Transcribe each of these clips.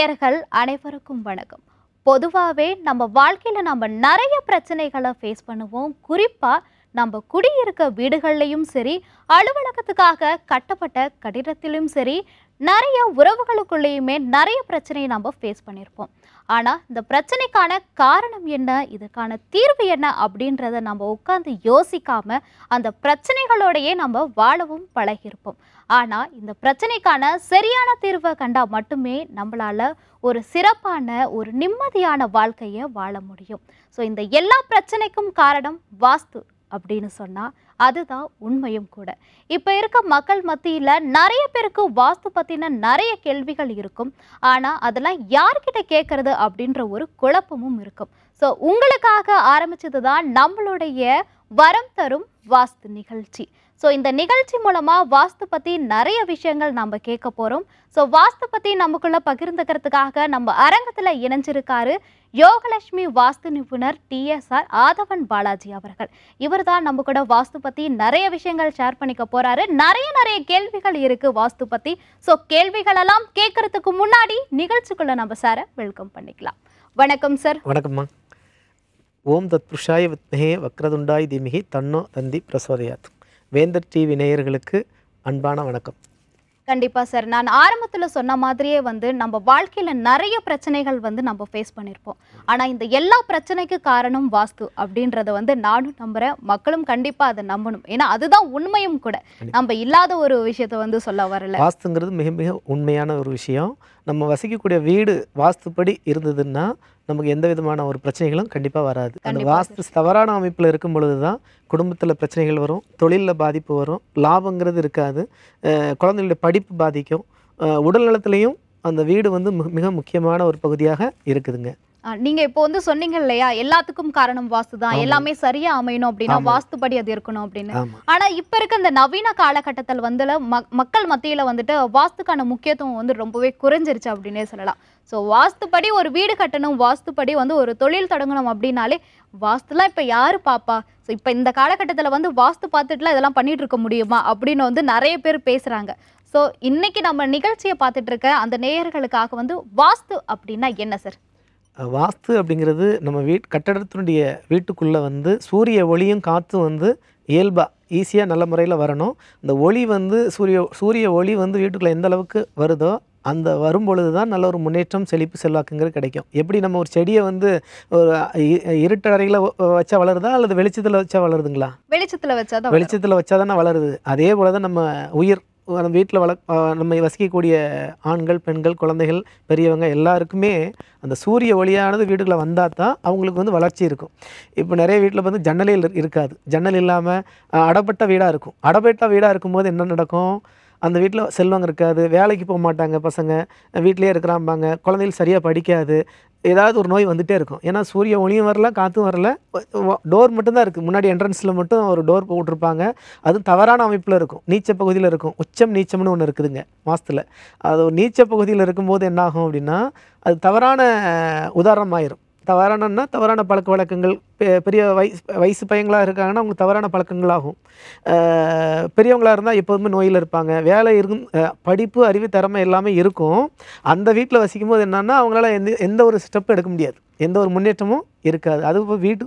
நேயர்கள் அனைவருக்கும் வணக்கம் பொதுவாகவே நம்ம வாழ்க்கையில் நம்ம நிறைய பிரச்சனைகளை ஃபேஸ் பண்ணுவோம் குறிப்பாக நம்ம குடியிருக்க வீடுகள்லையும் சரி அலுவலகத்துக்காக கட்டப்பட்ட கட்டிடத்திலும் சரி நிறைய உறவுகளுக்குள்ளேயுமே நிறைய பிரச்சனையை நம்ம ஃபேஸ் பண்ணியிருப்போம் ஆனால் இந்த பிரச்சனைக்கான காரணம் என்ன இதுக்கான தீர்வு என்ன அப்படின்றத நம்ம உட்காந்து யோசிக்காமல் அந்த பிரச்சனைகளோடையே நம்ம வாழவும் பழகியிருப்போம் ஆனால் இந்த பிரச்சனைக்கான சரியான தீர்வை கண்டா மட்டுமே நம்மளால் ஒரு சிறப்பான ஒரு நிம்மதியான வாழ்க்கையை வாழ முடியும் ஸோ இந்த எல்லா பிரச்சனைக்கும் காரணம் வாஸ்து அப்படின்னு சொன்னால் அதுதான் உண்மையும் கூட இப்போ இருக்க மக்கள் மத்தியில் நிறைய பேருக்கு வாஸ்து பற்றின நிறைய கேள்விகள் இருக்கும் ஆனால் அதெல்லாம் யார்கிட்ட கேட்குறது அப்படின்ற ஒரு குழப்பமும் இருக்கும் ஸோ உங்களுக்காக ஆரம்பித்தது தான் நம்மளுடைய வரம் தரும் வாஸ்து நிகழ்ச்சி ஸோ இந்த நிகழ்ச்சி மூலமாக வாஸ்து பற்றி நிறைய விஷயங்கள் நம்ம கேட்க போகிறோம் ஸோ வாஸ்து பற்றி நமக்குள்ளே பகிர்ந்துக்கிறதுக்காக நம்ம அரங்கத்தில் இணைஞ்சிருக்காரு யோகலட்சுமி வாஸ்து நிபுணர் டிஎஸ்ஆர் ஆதவன் பாலாஜி அவர்கள் இவர் தான் நம்ம கூட வாஸ்து பற்றி நிறைய விஷயங்கள் ஷேர் பண்ணிக்க போகிறாரு நிறைய நிறைய கேள்விகள் இருக்குது வாஸ்து பற்றி ஸோ கேள்விகளெல்லாம் கேட்குறதுக்கு முன்னாடி நிகழ்ச்சிக்குள்ளே நம்ம சாரை வெல்கம் பண்ணிக்கலாம் வணக்கம் சார் வணக்கம்மா ஓம் தத்புருஷாய வித்மகே வக்ரதுண்டாய் தீமிகி தன்னோ தந்தி பிரசோதயாத் வேந்தர் டிவி நேயர்களுக்கு அன்பான வணக்கம் கண்டிப்பாக சார் நான் ஆரம்பத்தில் சொன்ன மாதிரியே வந்து நம்ம வாழ்க்கையில் நிறைய பிரச்சனைகள் வந்து நம்ம ஃபேஸ் பண்ணியிருப்போம் ஆனால் இந்த எல்லா பிரச்சனைக்கு காரணம் வாஸ்து அப்படின்றத வந்து நானும் நம்புகிறேன் மக்களும் கண்டிப்பாக அதை நம்பணும் ஏன்னா அதுதான் உண்மையும் கூட நம்ம இல்லாத ஒரு விஷயத்த வந்து சொல்ல வரல வாஸ்துங்கிறது மிக மிக உண்மையான ஒரு விஷயம் நம்ம வசிக்கக்கூடிய வீடு வாஸ்துப்படி இருந்ததுன்னா நமக்கு எந்த விதமான ஒரு பிரச்சனைகளும் கண்டிப்பாக வராது அந்த வாஸ்து தவறான அமைப்பில் இருக்கும் பொழுது தான் குடும்பத்தில் பிரச்சனைகள் வரும் தொழிலில் பாதிப்பு வரும் லாபங்கிறது இருக்காது குழந்தைகளுடைய படிப்பு பாதிக்கும் உடல் நலத்துலேயும் அந்த வீடு வந்து மிக முக்கியமான ஒரு பகுதியாக இருக்குதுங்க நீங்க இப்போ வந்து சொன்னீங்க இல்லையா எல்லாத்துக்கும் காரணம் வாஸ்து தான் எல்லாமே சரியா அமையணும் அப்படின்னா வாஸ்துபடி அது இருக்கணும் அப்படின்னு ஆனா இப்ப இருக்க இந்த நவீன காலகட்டத்தில் வந்து மக்கள் மத்தியில வந்துட்டு வாஸ்துக்கான முக்கியத்துவம் வந்து ரொம்பவே குறைஞ்சிருச்சு அப்படின்னே சொல்லலாம் ஸோ வாஸ்துப்படி ஒரு வீடு கட்டணும் வாஸ்துப்படி வந்து ஒரு தொழில் தொடங்கணும் அப்படின்னாலே வாஸ்துலாம் இப்போ யார் பாப்பா ஸோ இப்போ இந்த காலகட்டத்தில் வந்து வாஸ்து பார்த்துட்டுலாம் இதெல்லாம் பண்ணிட்டு இருக்க முடியுமா அப்படின்னு வந்து நிறைய பேர் பேசுகிறாங்க ஸோ இன்னைக்கு நம்ம நிகழ்ச்சியை பார்த்துட்டு இருக்க அந்த நேயர்களுக்காக வந்து வாஸ்து அப்படின்னா என்ன சார் வாஸ்து அப்படிங்கிறது நம்ம வீட் கட்டடத்தினுடைய வீட்டுக்குள்ளே வந்து சூரிய ஒளியும் காற்றும் வந்து இயல்பாக ஈஸியாக நல்ல முறையில் வரணும் இந்த ஒளி வந்து சூரிய சூரிய ஒளி வந்து வீட்டுக்குள்ளே எந்த அளவுக்கு வருதோ அந்த வரும்பொழுது தான் நல்ல ஒரு முன்னேற்றம் செழிப்பு செல்வாக்குங்கிறது கிடைக்கும் எப்படி நம்ம ஒரு செடியை வந்து ஒரு இருட்டறையில் வச்சா வளருதா அல்லது வெளிச்சத்தில் வச்சா வளருதுங்களா வெளிச்சத்தில் வச்சா தான் வெளிச்சத்தில் வச்சா தானே வளருது அதே போல் தான் நம்ம உயிர் நம்ம வீட்டில் வள நம்ம வசிக்கக்கூடிய ஆண்கள் பெண்கள் குழந்தைகள் பெரியவங்க எல்லாருக்குமே அந்த சூரிய ஒளியானது வீடுகளை வந்தால் தான் அவங்களுக்கு வந்து வளர்ச்சி இருக்கும் இப்போ நிறைய வீட்டில் வந்து ஜன்னலில் இருக்காது ஜன்னல் இல்லாமல் அடப்பட்ட வீடாக இருக்கும் அடப்பட்ட வீடாக இருக்கும்போது என்ன நடக்கும் அந்த வீட்டில் செல்வம் இருக்காது வேலைக்கு போக மாட்டாங்க பசங்க வீட்டிலே இருக்கிறாம்பாங்க குழந்தைகள் சரியாக படிக்காது ஏதாவது ஒரு நோய் வந்துகிட்டே இருக்கும் ஏன்னா சூரிய ஒளியும் வரல காற்றும் வரல டோர் மட்டும்தான் இருக்குது முன்னாடி என்ட்ரன்ஸில் மட்டும் ஒரு டோர் போட்டிருப்பாங்க அது தவறான அமைப்பில் இருக்கும் நீச்ச பகுதியில் இருக்கும் உச்சம் நீச்சம்னு ஒன்று இருக்குதுங்க மாதத்தில் அது நீச்ச பகுதியில் இருக்கும்போது என்னாகும் அப்படின்னா அது தவறான உதாரணமாயிரும் தவறானன்னா தவறான பழக்க வழக்கங்கள் பெரிய வயசு வயசு பையங்களாக இருக்காங்கன்னா அவங்களுக்கு தவறான பழக்கங்களாகும் பெரியவங்களாக இருந்தால் எப்போதுமே நோயில் இருப்பாங்க வேலை இருக்கும் படிப்பு அறிவு திறமை எல்லாமே இருக்கும் அந்த வீட்டில் வசிக்கும் போது என்னென்னா அவங்களால எந்த எந்த ஒரு ஸ்டெப்பும் எடுக்க முடியாது எந்த ஒரு முன்னேற்றமும் இருக்காது அது இப்போ வீட்டு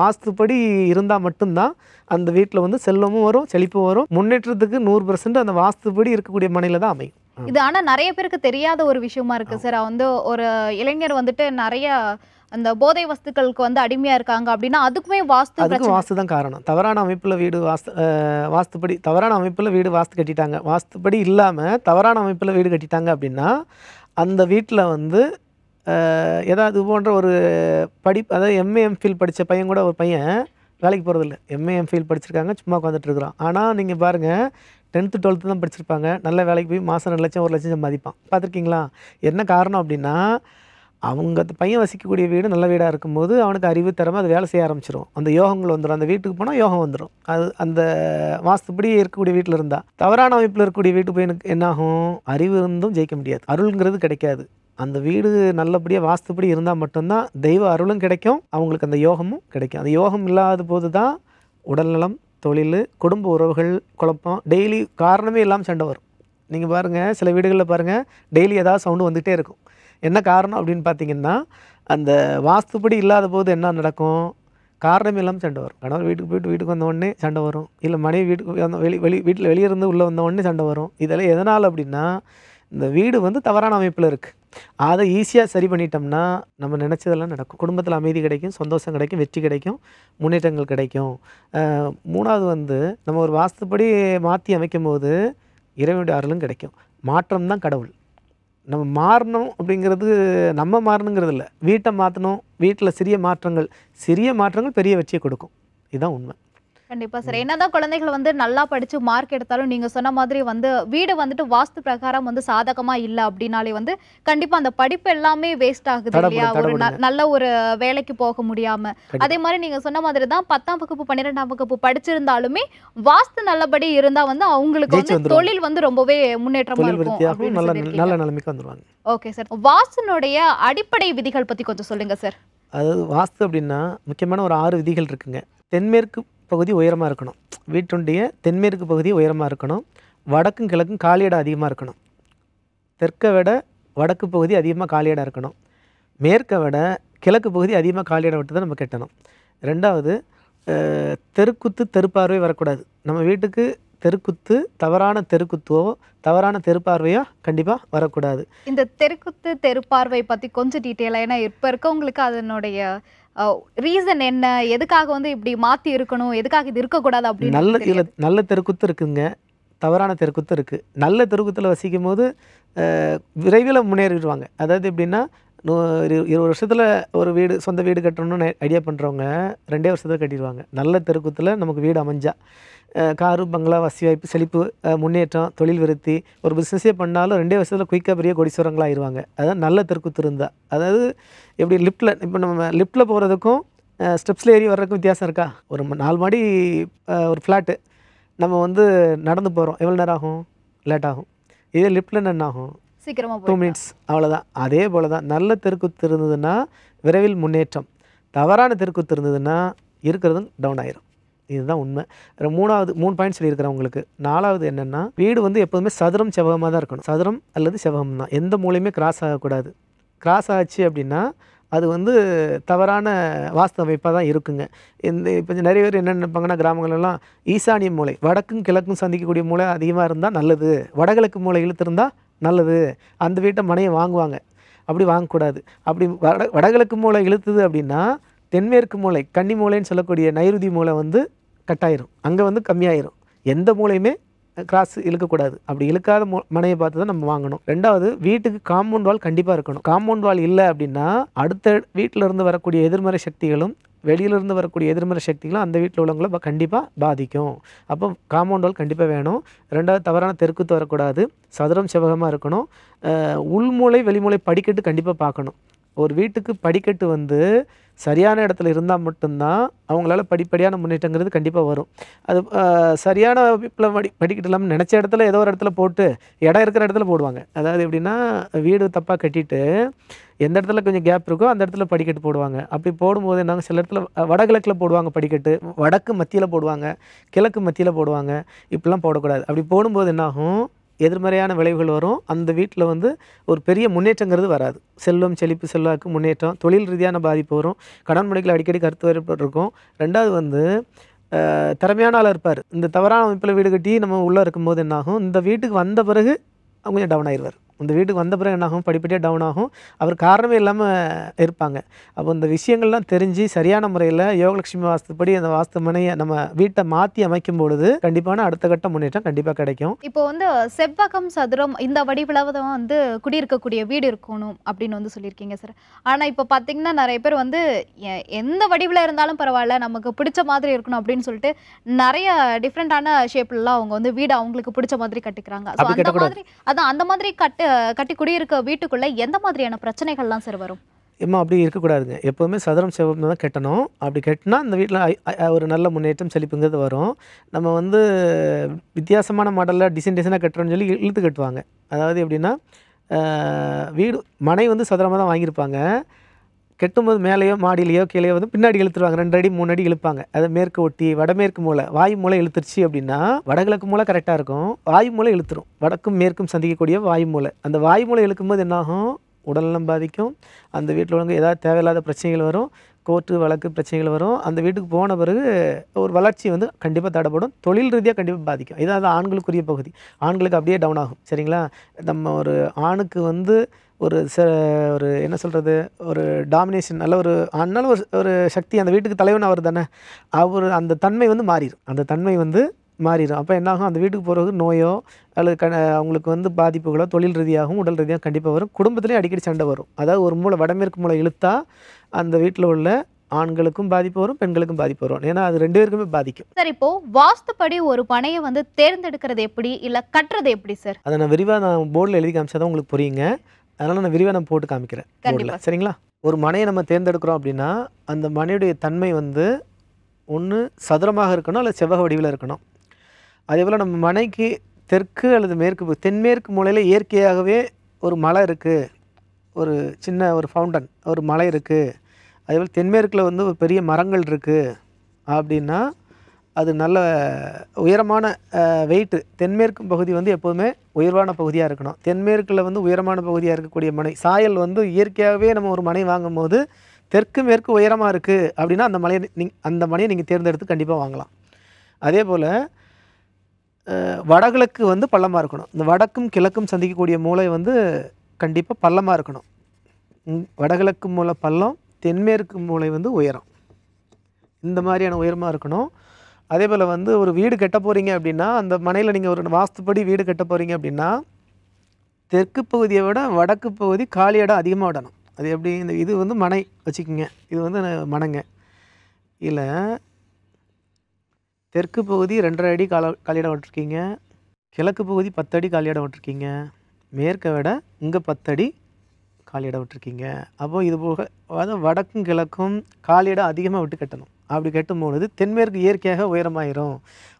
வாஸ்துப்படி இருந்தால் மட்டும்தான் அந்த வீட்டில் வந்து செல்வமும் வரும் செழிப்பும் வரும் முன்னேற்றத்துக்கு நூறு பர்சன்ட் அந்த வாஸ்துப்படி இருக்கக்கூடிய மனையில் தான் அமையும் இது ஆனால் நிறைய பேருக்கு தெரியாத ஒரு விஷயமா இருக்குது சார் வந்து ஒரு இளைஞர் வந்துட்டு நிறைய அந்த போதை வஸ்துக்களுக்கு வந்து அடிமையாக இருக்காங்க அப்படின்னா அதுக்குமே வாஸ்து அதுக்கு வாஸ்து தான் காரணம் தவறான அமைப்பில் வீடு வாஸ்து வாஸ்துப்படி தவறான அமைப்பில் வீடு வாஸ்து கட்டிட்டாங்க வாஸ்துப்படி இல்லாமல் தவறான அமைப்பில் வீடு கட்டிட்டாங்க அப்படின்னா அந்த வீட்டில் வந்து ஏதாவது போன்ற ஒரு படி அதாவது எம்ஏ எம்ஃபில் படித்த பையன் கூட ஒரு பையன் வேலைக்கு போகிறதில்ல எம்ஏ எம்ஃபில் படிச்சிருக்காங்க சும்மா உட்காந்துட்ருக்குறான் ஆனால் நீங்கள் பாருங்கள் டென்த்து டுவெல்த்து தான் படிச்சிருப்பாங்க நல்ல வேலைக்கு போய் மாதம் ரெண்டு லட்சம் ஒரு லட்சம் சம்பாதிப்பான் பார்த்துருக்கீங்களா என்ன காரணம் அப்படின்னா அவங்க பையன் வசிக்கக்கூடிய வீடு நல்ல வீடாக இருக்கும்போது அவனுக்கு அறிவு தரமாக அது வேலை செய்ய ஆரம்பிச்சிடும் அந்த யோகங்கள் வந்துடும் அந்த வீட்டுக்கு போனால் யோகம் வந்துடும் அது அந்த வாஸ்துப்படி இருக்கக்கூடிய வீட்டில் இருந்தால் தவறான அமைப்பில் இருக்கக்கூடிய வீட்டு பையனுக்கு என்னாகும் அறிவு இருந்தும் ஜெயிக்க முடியாது அருள்ங்கிறது கிடைக்காது அந்த வீடு நல்லபடியாக வாஸ்துப்படி இருந்தால் மட்டும்தான் தெய்வ அருளும் கிடைக்கும் அவங்களுக்கு அந்த யோகமும் கிடைக்கும் அந்த யோகம் இல்லாத போது தான் உடல்நலம் தொழில் குடும்ப உறவுகள் குழப்பம் டெய்லி காரணமே இல்லாமல் சண்டை வரும் நீங்கள் பாருங்கள் சில வீடுகளில் பாருங்கள் டெய்லி ஏதாவது சவுண்டு வந்துகிட்டே இருக்கும் என்ன காரணம் அப்படின்னு பார்த்தீங்கன்னா அந்த வாஸ்துப்படி இல்லாத போது என்ன நடக்கும் காரணம் இல்லாமல் சண்டை வரும் கணவர் வீட்டுக்கு போயிட்டு வீட்டுக்கு வந்த உடனே சண்டை வரும் இல்லை மனைவி வீட்டுக்கு வந்த வெளி வெளி வீட்டில் வெளியே இருந்து உள்ளே வந்த உடனே சண்டை வரும் இதெல்லாம் எதனால் அப்படின்னா இந்த வீடு வந்து தவறான அமைப்பில் இருக்குது அதை ஈஸியாக சரி பண்ணிட்டோம்னா நம்ம நினச்சதெல்லாம் நடக்கும் குடும்பத்தில் அமைதி கிடைக்கும் சந்தோஷம் கிடைக்கும் வெற்றி கிடைக்கும் முன்னேற்றங்கள் கிடைக்கும் மூணாவது வந்து நம்ம ஒரு வாஸ்துப்படி மாற்றி அமைக்கும் போது இறைவனுடைய அருளும் கிடைக்கும் மாற்றம் தான் கடவுள் நம்ம மாறணும் அப்படிங்கிறது நம்ம மாறணுங்கிறது இல்லை வீட்டை மாற்றணும் வீட்டில் சிறிய மாற்றங்கள் சிறிய மாற்றங்கள் பெரிய வெற்றியை கொடுக்கும் இதுதான் உண்மை கண்டிப்பா சார் என்னதான் குழந்தைகள் வந்து நல்லா படிச்சு மார்க் எடுத்தாலும் நீங்க சொன்ன மாதிரி வந்து வீடு வந்துட்டு வாஸ்து பிரகாரம் வந்து சாதகமா இல்ல அப்படின்னாலே வந்து கண்டிப்பா அந்த படிப்பு எல்லாமே வேஸ்ட் ஆகுது இல்லையா ஒரு நல்ல ஒரு வேலைக்கு போக முடியாம அதே மாதிரி நீங்க சொன்ன மாதிரி தான் பத்தாம் வகுப்பு பன்னிரெண்டாம் வகுப்பு படிச்சிருந்தாலுமே வாஸ்து நல்லபடி இருந்தா வந்து அவங்களுக்கு வந்து தொழில் வந்து ரொம்பவே முன்னேற்றமா இருக்கும் ஓகே சார் வாஸ்துனுடைய அடிப்படை விதிகள் பத்தி கொஞ்சம் சொல்லுங்க சார் அதாவது வாஸ்து அப்படின்னா முக்கியமான ஒரு ஆறு விதிகள் இருக்குங்க தென்மேற்கு பகுதி உயரமாக இருக்கணும் வீட்டுடைய தென்மேற்கு பகுதி உயரமாக இருக்கணும் வடக்கும் கிழக்கும் காலியிடம் அதிகமாக இருக்கணும் தெற்கை விட வடக்கு பகுதி அதிகமாக காலியிடம் இருக்கணும் மேற்கை விட கிழக்கு பகுதி அதிகமாக காலியிடம் விட்டு தான் நம்ம கெட்டணும் ரெண்டாவது தெருக்குத்து தெருப்பார்வை வரக்கூடாது நம்ம வீட்டுக்கு தெருக்குத்து தவறான தெருக்குத்துவோ தவறான தெருப்பார்வையோ கண்டிப்பாக வரக்கூடாது இந்த தெருக்குத்து தெருப்பார்வை பற்றி கொஞ்சம் டீட்டெயிலாக ஏன்னா இப்போ இருக்கவங்களுக்கு அதனுடைய ரீசன் என்ன எதுக்காக வந்து இப்படி மாத்தி இருக்கணும் எதுக்காக இது இருக்கக்கூடாது அப்படின்னு நல்ல நல்ல தெருக்குத்து இருக்குங்க தவறான தெருக்குத்து இருக்குது நல்ல தெருக்குத்தில் வசிக்கும் போது விரைவில் முன்னேறிடுவாங்க அதாவது எப்படின்னா இரு இருபது வருஷத்தில் ஒரு வீடு சொந்த வீடு கட்டணும்னு ஐடியா பண்ணுறவங்க ரெண்டே வருஷத்தில் கட்டிடுவாங்க நல்ல தெருக்கூத்தில் நமக்கு வீடு அமைஞ்சா காரு பங்களா வசதி வாய்ப்பு செழிப்பு முன்னேற்றம் தொழில் விருத்தி ஒரு பிஸ்னஸே பண்ணாலும் ரெண்டே வருஷத்தில் குயிக்காக பெரிய கொடிசுரங்களாக ஆயிடுவாங்க அதான் நல்ல தெருக்கூத்து இருந்தால் அதாவது எப்படி லிஃப்ட்டில் இப்போ நம்ம லிஃப்ட்டில் போகிறதுக்கும் ஸ்டெப்ஸில் ஏறி வர்றதுக்கும் வித்தியாசம் இருக்கா ஒரு நாலு மாடி ஒரு ஃப்ளாட்டு நம்ம வந்து நடந்து போகிறோம் எவ்வளோ நேரம் ஆகும் லேட் ஆகும் இதே லிஃப்ட்டில் என்ன ஆகும் சீக்கிரமாக டூ மினிட்ஸ் அவ்வளோதான் அதே போல் தான் நல்ல தெருக்குத்து இருந்ததுன்னா விரைவில் முன்னேற்றம் தவறான தெருக்குத்து இருந்ததுன்னா இருக்கிறதும் டவுன் ஆயிரும் இதுதான் உண்மை மூணாவது மூணு பாயிண்ட் சொல்லியிருக்கிறேன் உங்களுக்கு நாலாவது என்னென்னா வீடு வந்து எப்போதுமே சதுரம் செவகமாக தான் இருக்கணும் சதுரம் அல்லது செவகம் தான் எந்த மூலையுமே கிராஸ் ஆகக்கூடாது கிராஸ் ஆச்சு அப்படின்னா அது வந்து தவறான வாஸ்து அமைப்பாக தான் இருக்குங்க இந்த இப்போ நிறைய பேர் என்ன நினைப்பாங்கன்னா கிராமங்களெல்லாம் ஈசானிய மூளை வடக்கும் கிழக்கும் சந்திக்கக்கூடிய மூளை அதிகமாக இருந்தால் நல்லது வடகிழக்கு மூளை இழுத்திருந்தால் நல்லது அந்த வீட்டை மனையை வாங்குவாங்க அப்படி வாங்கக்கூடாது அப்படி வட வடகிழக்கு மூளை இழுத்துது அப்படின்னா தென்மேற்கு மூளை கன்னி மூளைன்னு சொல்லக்கூடிய நைருதி மூளை வந்து கட்டாயிரும் அங்கே வந்து கம்மியாயிரும் எந்த மூளையுமே கிராஸ் இழுக்கக்கூடாது அப்படி இழுக்காத மூ மனையை பார்த்து தான் நம்ம வாங்கணும் ரெண்டாவது வீட்டுக்கு காம்பவுண்ட் வால் கண்டிப்பாக இருக்கணும் காம்பவுண்ட் வால் இல்லை அப்படின்னா அடுத்த வீட்டில் இருந்து வரக்கூடிய எதிர்மறை சக்திகளும் வெளியிலிருந்து வரக்கூடிய எதிர்மறை சக்திகளும் அந்த வீட்டில் உள்ளவங்கள கண்டிப்பாக பாதிக்கும் அப்போ காம்பவுண்ட் வால் கண்டிப்பாக வேணும் ரெண்டாவது தவறான தெருக்குத்து வரக்கூடாது சதுரம் செவகமாக இருக்கணும் உள்மூளை வெளிமூளை படிக்கட்டு கண்டிப்பாக பார்க்கணும் ஒரு வீட்டுக்கு படிக்கட்டு வந்து சரியான இடத்துல இருந்தால் மட்டும்தான் அவங்களால படிப்படியான முன்னேற்றங்கிறது கண்டிப்பாக வரும் அது சரியான வீட்டில் படி படிக்கட்டு இல்லாமல் நினச்ச இடத்துல ஏதோ ஒரு இடத்துல போட்டு இடம் இருக்கிற இடத்துல போடுவாங்க அதாவது எப்படின்னா வீடு தப்பாக கட்டிட்டு எந்த இடத்துல கொஞ்சம் கேப் இருக்கோ அந்த இடத்துல படிக்கட்டு போடுவாங்க அப்படி போடும்போது நாங்கள் சில இடத்துல வடகிழக்கில் போடுவாங்க படிக்கட்டு வடக்கு மத்தியில் போடுவாங்க கிழக்கு மத்தியில் போடுவாங்க இப்படிலாம் போடக்கூடாது அப்படி போடும்போது என்னாகும் எதிர்மறையான விளைவுகள் வரும் அந்த வீட்டில் வந்து ஒரு பெரிய முன்னேற்றங்கிறது வராது செல்வம் செழிப்பு செல்வாக்கு முன்னேற்றம் தொழில் ரீதியான பாதிப்பு வரும் கடன் முறைகள் அடிக்கடி கருத்து வரப்பட்டிருக்கும் ரெண்டாவது வந்து திறமையான ஆள் இருப்பார் இந்த தவறான அமைப்பில் வீடு கட்டி நம்ம உள்ளே இருக்கும்போது என்னாகும் இந்த வீட்டுக்கு வந்த பிறகு அவங்க கொஞ்சம் டவுன் ஆயிடுவார் இந்த வீட்டுக்கு வந்த பிறகு என்னாகும் படிப்படியாக டவுன் ஆகும் அவர் காரணமே இல்லாமல் இருப்பாங்க அப்போ இந்த விஷயங்கள்லாம் தெரிஞ்சு சரியான முறையில் யோகலட்சுமி வாஸ்துப்படி அந்த வாஸ்து மனையை நம்ம வீட்டை மாற்றி அமைக்கும் பொழுது கண்டிப்பான அடுத்த கட்ட முன்னேற்றம் கண்டிப்பாக கிடைக்கும் இப்போ வந்து செவ்வகம் சதுரம் இந்த வடிவில் தான் வந்து குடியிருக்கக்கூடிய வீடு இருக்கணும் அப்படின்னு வந்து சொல்லியிருக்கீங்க சார் ஆனால் இப்போ பார்த்தீங்கன்னா நிறைய பேர் வந்து எந்த வடிவில் இருந்தாலும் பரவாயில்ல நமக்கு பிடிச்ச மாதிரி இருக்கணும் அப்படின்னு சொல்லிட்டு நிறைய டிஃப்ரெண்ட்டான ஷேப்லலாம் அவங்க வந்து வீடு அவங்களுக்கு பிடிச்ச மாதிரி கட்டிக்கிறாங்க அந்த மாதிரி அதான் அந்த மாதிரி கட்டு கட்டி குடியிருக்க வீட்டுக்குள்ளே எந்த மாதிரியான பிரச்சனைகள்லாம் சார் வரும் எம்மா அப்படி இருக்கக்கூடாதுங்க எப்போவுமே சதுரம் செவப்பு தான் கட்டணும் அப்படி கட்டினா அந்த வீட்டில் ஒரு நல்ல முன்னேற்றம் செழிப்புங்கிறது வரும் நம்ம வந்து வித்தியாசமான மாடலில் டிசைன் டிசைனாக கட்டுறோம்னு சொல்லி இழுத்து கட்டுவாங்க அதாவது எப்படின்னா வீடு மனை வந்து சதுரமாக தான் வாங்கியிருப்பாங்க கெட்டும்போது மேலேயோ மாடியிலையோ கீழேயோ வந்து பின்னாடி இழுத்துருவாங்க ரெண்டு அடி மூணு அடி இழுப்பாங்க அதை மேற்கு ஒட்டி வடமேற்கு மூளை வாயு மூளை இழுத்துருச்சு அப்படின்னா வடகிழக்கு மூளை கரெக்டாக இருக்கும் வாயு மூளை இழுத்துரும் வடக்கும் மேற்கும் சந்திக்கக்கூடிய வாயு மூளை அந்த வாயு மூளை இழுக்கும்போது என்னாகும் உடல்நலம் பாதிக்கும் அந்த வீட்டில் உள்ளவங்க ஏதாவது தேவையில்லாத பிரச்சனைகள் வரும் கோர்ட்டு வழக்கு பிரச்சனைகள் வரும் அந்த வீட்டுக்கு போன பிறகு ஒரு வளர்ச்சி வந்து கண்டிப்பாக தடைப்படும் தொழில் ரீதியாக கண்டிப்பாக பாதிக்கும் இதான் அது ஆண்களுக்குரிய பகுதி ஆண்களுக்கு அப்படியே டவுன் ஆகும் சரிங்களா நம்ம ஒரு ஆணுக்கு வந்து ஒரு ச ஒரு என்ன சொல்கிறது ஒரு டாமினேஷன் நல்ல ஒரு அதனால ஒரு ஒரு சக்தி அந்த வீட்டுக்கு தலைவன் அவர் தானே அவர் அந்த தன்மை வந்து மாறிடும் அந்த தன்மை வந்து மாறிடும் அப்போ என்னாகும் அந்த வீட்டுக்கு போகிறவங்க நோயோ அல்லது க அவங்களுக்கு வந்து பாதிப்புகளோ தொழில் ரீதியாகவும் உடல் ரீதியாகவும் கண்டிப்பாக வரும் குடும்பத்துலேயும் அடிக்கடி சண்டை வரும் அதாவது ஒரு மூளை வடமேற்கு மூளை இழுத்தா அந்த வீட்டில் உள்ள ஆண்களுக்கும் பாதிப்பு வரும் பெண்களுக்கும் பாதிப்பு வரும் ஏன்னா அது ரெண்டு பேருக்குமே பாதிக்கும் சார் இப்போ வாஸ்துப்படி ஒரு பணையை வந்து தேர்ந்தெடுக்கிறது எப்படி இல்லை கட்டுறது எப்படி சார் அதை நான் விரிவாக நான் போர்டில் எழுதி காமிச்சாதான் உங்களுக்கு புரியுங்க அதனால் நான் விரிவாக நான் போட்டு காமிக்கிறேன் போர்டில் சரிங்களா ஒரு மனையை நம்ம தேர்ந்தெடுக்கிறோம் அப்படின்னா அந்த மனையுடைய தன்மை வந்து ஒன்று சதுரமாக இருக்கணும் அல்லது செவ்வக வடிவில் இருக்கணும் அதே போல் நம்ம மனைக்கு தெற்கு அல்லது மேற்கு தென்மேற்கு மூலையில் இயற்கையாகவே ஒரு மலை இருக்குது ஒரு சின்ன ஒரு ஃபவுண்டன் ஒரு மலை இருக்குது அதே போல் தென்மேற்கில் வந்து ஒரு பெரிய மரங்கள் இருக்குது அப்படின்னா அது நல்ல உயரமான வெயிட்டு தென்மேற்கு பகுதி வந்து எப்போதுமே உயர்வான பகுதியாக இருக்கணும் தென்மேற்கில் வந்து உயரமான பகுதியாக இருக்கக்கூடிய மனை சாயல் வந்து இயற்கையாகவே நம்ம ஒரு மனை வாங்கும்போது தெற்கு மேற்கு உயரமாக இருக்குது அப்படின்னா அந்த மலையை நீ அந்த மனையை நீங்கள் தேர்ந்தெடுத்து கண்டிப்பாக வாங்கலாம் அதே போல் வடகிழக்கு வந்து பள்ளமாக இருக்கணும் இந்த வடக்கும் கிழக்கும் சந்திக்கக்கூடிய மூளை வந்து கண்டிப்பாக பள்ளமாக இருக்கணும் வடகிழக்கு மூளை பள்ளம் தென்மேற்கு மூளை வந்து உயரம் இந்த மாதிரியான உயரமாக இருக்கணும் அதே போல் வந்து ஒரு வீடு கட்ட போகிறீங்க அப்படின்னா அந்த மனையில் நீங்கள் ஒரு வாஸ்துப்படி வீடு கட்ட போகிறீங்க அப்படின்னா தெற்கு பகுதியை விட வடக்கு பகுதி காலி இடம் அதிகமாக விடணும் அது எப்படி இந்த இது வந்து மனை வச்சுக்கோங்க இது வந்து மனைங்க இல்லை தெற்கு பகுதி ரெண்டரை அடி கால காலியிடம் விட்டுருக்கீங்க கிழக்கு பகுதி பத்தடி காலியிடம் விட்டுருக்கீங்க மேற்கை விட இங்கே பத்தடி காலியிடம் விட்டுருக்கீங்க அப்போது இது போக அதாவது வடக்கும் கிழக்கும் காலியிடம் அதிகமாக விட்டு கட்டணும் அப்படி கட்டும்பொழுது தென்மேற்கு இயற்கையாக உயரமாயிரும்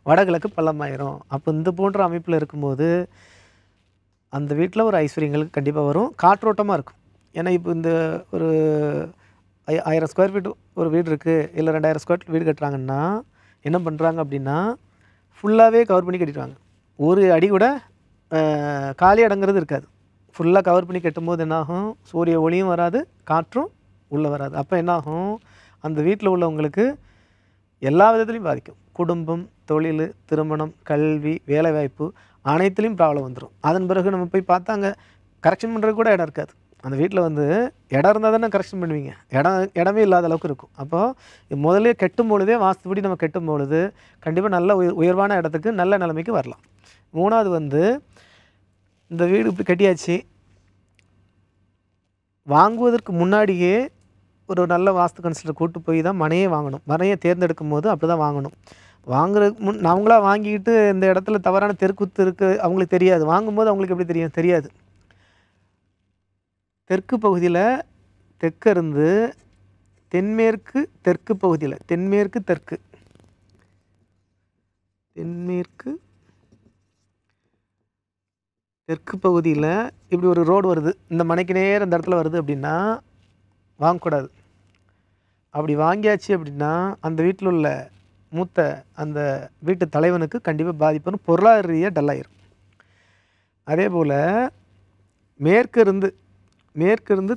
வடகிழக்கு பள்ளமாயிரும் அப்போ இந்த போன்ற அமைப்பில் இருக்கும்போது அந்த வீட்டில் ஒரு ஐஸ்வர்யங்களுக்கு கண்டிப்பாக வரும் காற்றோட்டமாக இருக்கும் ஏன்னா இப்போ இந்த ஒரு ஆயிரம் ஸ்கொயர் ஃபீட் ஒரு வீடு இருக்குது இல்லை ரெண்டாயிரம் ஸ்கொயர் ஃபீட் வீடு கட்டுறாங்கன்னா என்ன பண்ணுறாங்க அப்படின்னா ஃபுல்லாகவே கவர் பண்ணி கட்டிடுவாங்க ஒரு அடி கூட காலி அடங்கிறது இருக்காது ஃபுல்லாக கவர் பண்ணி கட்டும்போது என்னாகும் சூரிய ஒளியும் வராது காற்றும் உள்ளே வராது அப்போ என்னாகும் அந்த வீட்டில் உள்ளவங்களுக்கு எல்லா விதத்துலையும் பாதிக்கும் குடும்பம் தொழில் திருமணம் கல்வி வேலைவாய்ப்பு அனைத்துலேயும் ப்ராப்ளம் வந்துடும் அதன் பிறகு நம்ம போய் பார்த்தா அங்கே கரெக்ஷன் பண்ணுறது கூட இடம் இருக்காது அந்த வீட்டில் வந்து இடம் இருந்தால் தானே கரெக்ஷன் பண்ணுவீங்க இடம் இடமே இல்லாத அளவுக்கு இருக்கும் அப்போது முதலே கெட்டும் பொழுதே வாஸ்துபடி நம்ம கெட்டும் பொழுது கண்டிப்பாக நல்ல உயர் உயர்வான இடத்துக்கு நல்ல நிலைமைக்கு வரலாம் மூணாவது வந்து இந்த வீடு இப்படி கட்டியாச்சு வாங்குவதற்கு முன்னாடியே ஒரு நல்ல வாஸ்து கன்சல்டர் கூட்டு போய் தான் மனையே வாங்கணும் மனையை தேர்ந்தெடுக்கும் போது அப்படி தான் வாங்கணும் வாங்குற முன் அவங்களா வாங்கிக்கிட்டு இந்த இடத்துல தவறான தெற்குத்து இருக்குது அவங்களுக்கு தெரியாது வாங்கும்போது அவங்களுக்கு எப்படி தெரியும் தெரியாது தெற்கு பகுதியில் தெற்கு இருந்து தென்மேற்கு தெற்கு பகுதியில் தென்மேற்கு தெற்கு தென்மேற்கு தெற்கு பகுதியில் இப்படி ஒரு ரோடு வருது இந்த மனைக்கு நேரம் இந்த இடத்துல வருது அப்படின்னா வாங்கக்கூடாது அப்படி வாங்கியாச்சு அப்படின்னா அந்த வீட்டில் உள்ள மூத்த அந்த வீட்டு தலைவனுக்கு கண்டிப்பாக பாதிப்புன்னு பொருளாதார ரீதியாக டல்லாயிரும் அதே போல் மேற்கிருந்து மேற்கிருந்து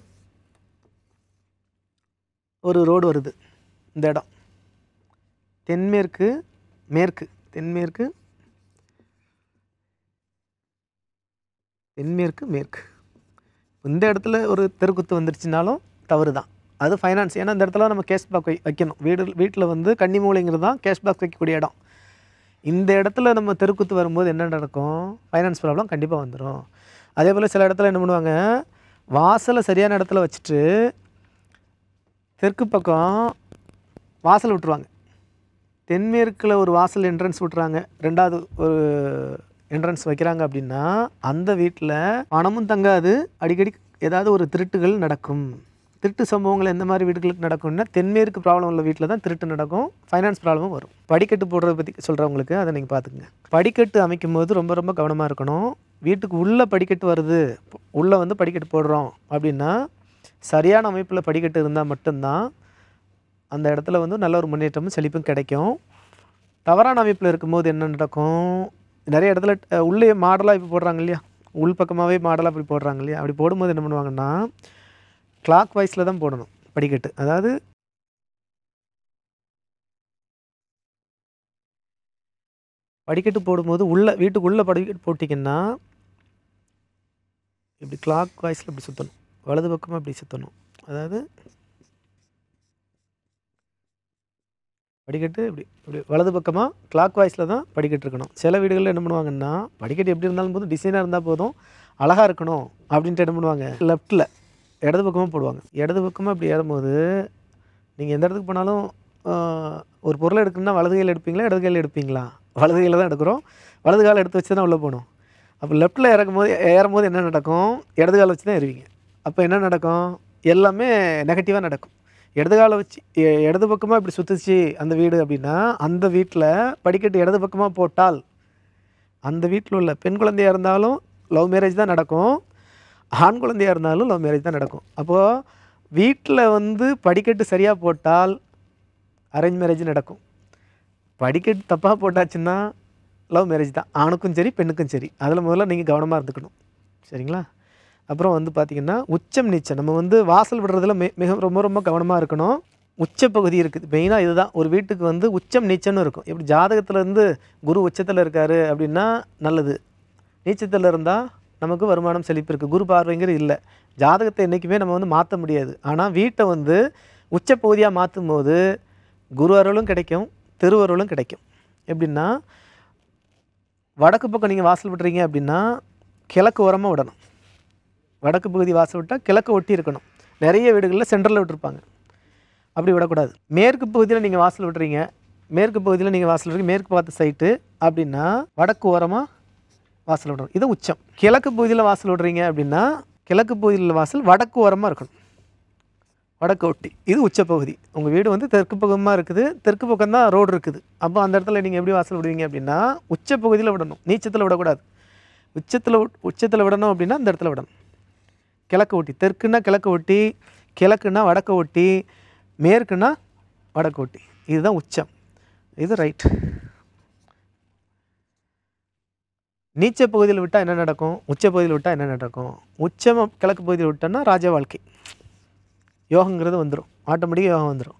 ஒரு ரோடு வருது இந்த இடம் தென்மேற்கு மேற்கு தென்மேற்கு தென்மேற்கு மேற்கு இந்த இடத்துல ஒரு தெருக்குத்து வந்துருச்சுனாலும் தவறு தான் அது ஃபைனான்ஸ் ஏன்னா இந்த இடத்துல நம்ம கேஷ் வை வைக்கணும் வீடு வீட்டில் வந்து மூலைங்கிறது தான் கேஷ் பேக் வைக்கக்கூடிய இடம் இந்த இடத்துல நம்ம தெருக்குத்து வரும்போது என்ன நடக்கும் ஃபைனான்ஸ் ப்ராப்ளம் கண்டிப்பாக வந்துடும் அதே போல் சில இடத்துல என்ன பண்ணுவாங்க வாசலை சரியான இடத்துல வச்சுட்டு தெற்கு பக்கம் வாசல் விட்டுருவாங்க தென்மேற்கில் ஒரு வாசல் என்ட்ரன்ஸ் விட்டுறாங்க ரெண்டாவது ஒரு என்ட்ரன்ஸ் வைக்கிறாங்க அப்படின்னா அந்த வீட்டில் பணமும் தங்காது அடிக்கடி ஏதாவது ஒரு திருட்டுகள் நடக்கும் திருட்டு சம்பவங்கள் எந்த மாதிரி வீடுகளுக்கு நடக்கும்னா தென்மேற்கு ப்ராப்ளம் உள்ள வீட்டில் தான் திருட்டு நடக்கும் ஃபைனான்ஸ் ப்ராப்ளமும் வரும் படிக்கட்டு போடுறத பற்றி சொல்கிறவங்களுக்கு அதை நீங்கள் பார்த்துக்குங்க படிக்கட்டு அமைக்கும் போது ரொம்ப ரொம்ப கவனமாக இருக்கணும் வீட்டுக்கு உள்ளே படிக்கட்டு வருது உள்ளே வந்து படிக்கட்டு போடுறோம் அப்படின்னா சரியான அமைப்பில் படிக்கட்டு இருந்தால் மட்டும்தான் அந்த இடத்துல வந்து நல்ல ஒரு முன்னேற்றமும் செழிப்பும் கிடைக்கும் தவறான அமைப்பில் இருக்கும்போது என்ன நடக்கும் நிறைய இடத்துல உள்ளே மாடலாக இப்போ போடுறாங்க இல்லையா உள் பக்கமாகவே மாடலாக அப்படி போடுறாங்க இல்லையா அப்படி போடும்போது என்ன பண்ணுவாங்கன்னா கிளாக் வைஸில் தான் போடணும் படிக்கட்டு அதாவது படிக்கட்டு போடும்போது உள்ளே வீட்டுக்குள்ளே படிக்கட்டு போட்டிங்கன்னா இப்படி கிளாக் வாய்ஸில் இப்படி சுற்றணும் வலது பக்கமாக இப்படி சுற்றணும் அதாவது படிக்கட்டு இப்படி இப்படி வலது பக்கமாக கிளாக் வாய்ஸில் தான் படிக்கட்டு இருக்கணும் சில வீடுகளில் என்ன பண்ணுவாங்கன்னா படிக்கட்டு எப்படி இருந்தாலும் போதும் டிசைனாக இருந்தால் போதும் அழகாக இருக்கணும் அப்படின்ட்டு என்ன பண்ணுவாங்க லெஃப்ட்டில் இடது பக்கமாக போடுவாங்க இடது பக்கமாக இப்படி ஏறும்போது நீங்கள் எந்த இடத்துக்கு போனாலும் ஒரு பொருளை எடுக்கணும்னா வலது கையில் எடுப்பீங்களா இடது கையில் எடுப்பீங்களா வலது கையில் தான் எடுக்கிறோம் வலது காலை எடுத்து வச்சு தான் உள்ளே போகணும் அப்போ லெஃப்ட்டில் இறக்கும் போது ஏறும்போது என்ன நடக்கும் இடது காலை வச்சு தான் ஏறுவீங்க அப்போ என்ன நடக்கும் எல்லாமே நெகட்டிவாக நடக்கும் இடது காலை வச்சு இடது பக்கமாக இப்படி சுற்றுச்சு அந்த வீடு அப்படின்னா அந்த வீட்டில் படிக்கட்டு இடது பக்கமாக போட்டால் அந்த வீட்டில் உள்ள பெண் குழந்தையாக இருந்தாலும் லவ் மேரேஜ் தான் நடக்கும் ஆண் குழந்தையாக இருந்தாலும் லவ் மேரேஜ் தான் நடக்கும் அப்போது வீட்டில் வந்து படிக்கட்டு சரியாக போட்டால் அரேஞ்ச் மேரேஜ் நடக்கும் படிக்கட்டு தப்பாக போட்டாச்சுன்னா லவ் மேரேஜ் தான் ஆணுக்கும் சரி பெண்ணுக்கும் சரி அதில் முதல்ல நீங்கள் கவனமாக இருந்துக்கணும் சரிங்களா அப்புறம் வந்து பார்த்திங்கன்னா உச்சம் நீச்சம் நம்ம வந்து வாசல் விடுறதுல மிக ரொம்ப ரொம்ப கவனமாக இருக்கணும் உச்ச பகுதி இருக்குது மெயினாக இதுதான் ஒரு வீட்டுக்கு வந்து உச்சம் நீச்சம்னு இருக்கும் இப்படி ஜாதகத்தில் இருந்து குரு உச்சத்தில் இருக்கார் அப்படின்னா நல்லது நீச்சத்தில் இருந்தால் நமக்கு வருமானம் செழிப்பு இருக்குது குரு பார்வைங்கிறது இல்லை ஜாதகத்தை என்றைக்குமே நம்ம வந்து மாற்ற முடியாது ஆனால் வீட்டை வந்து உச்ச பகுதியாக மாற்றும் போது குரு அருளும் கிடைக்கும் திருவருளும் கிடைக்கும் எப்படின்னா வடக்கு பக்கம் நீங்கள் வாசல் விட்டுறீங்க அப்படின்னா கிழக்கு ஓரமாக விடணும் வடக்கு பகுதி வாசல் விட்டால் கிழக்கு ஒட்டி இருக்கணும் நிறைய வீடுகளில் சென்டரில் விட்டுருப்பாங்க அப்படி விடக்கூடாது மேற்கு பகுதியில் நீங்கள் வாசல் விட்டுறீங்க மேற்கு பகுதியில் நீங்கள் வாசல் விட்றீங்க மேற்கு பார்த்த சைட்டு அப்படின்னா வடக்கு ஓரமாக வாசல் விடணும் இது உச்சம் கிழக்கு பகுதியில் வாசல் விடுறீங்க அப்படின்னா கிழக்கு பகுதியில் வாசல் வடக்கு ஓரமாக இருக்கணும் வடக்கு ஒட்டி இது உச்சப்பகுதி உங்கள் வீடு வந்து தெற்கு பக்கமாக இருக்குது தெற்கு பக்கம் தான் ரோடு இருக்குது அப்போ அந்த இடத்துல நீங்கள் எப்படி வாசல் விடுவீங்க அப்படின்னா உச்சப்பகுதியில் விடணும் நீச்சத்தில் விடக்கூடாது உச்சத்தில் உச்சத்தில் விடணும் அப்படின்னா அந்த இடத்துல விடணும் கிழக்கு ஒட்டி தெற்குன்னா கிழக்கு ஒட்டி கிழக்குன்னா வடக்கு ஒட்டி மேற்குன்னா வடக்கு ஒட்டி இதுதான் உச்சம் இது ரைட் நீச்ச பகுதியில் விட்டால் என்ன நடக்கும் உச்ச பகுதியில் விட்டால் என்ன நடக்கும் உச்சம கிழக்கு பகுதியில் விட்டோன்னா ராஜ வாழ்க்கை யோகங்கிறது வந்துடும் ஆட்டோமேட்டிக்காக யோகம் வந்துடும்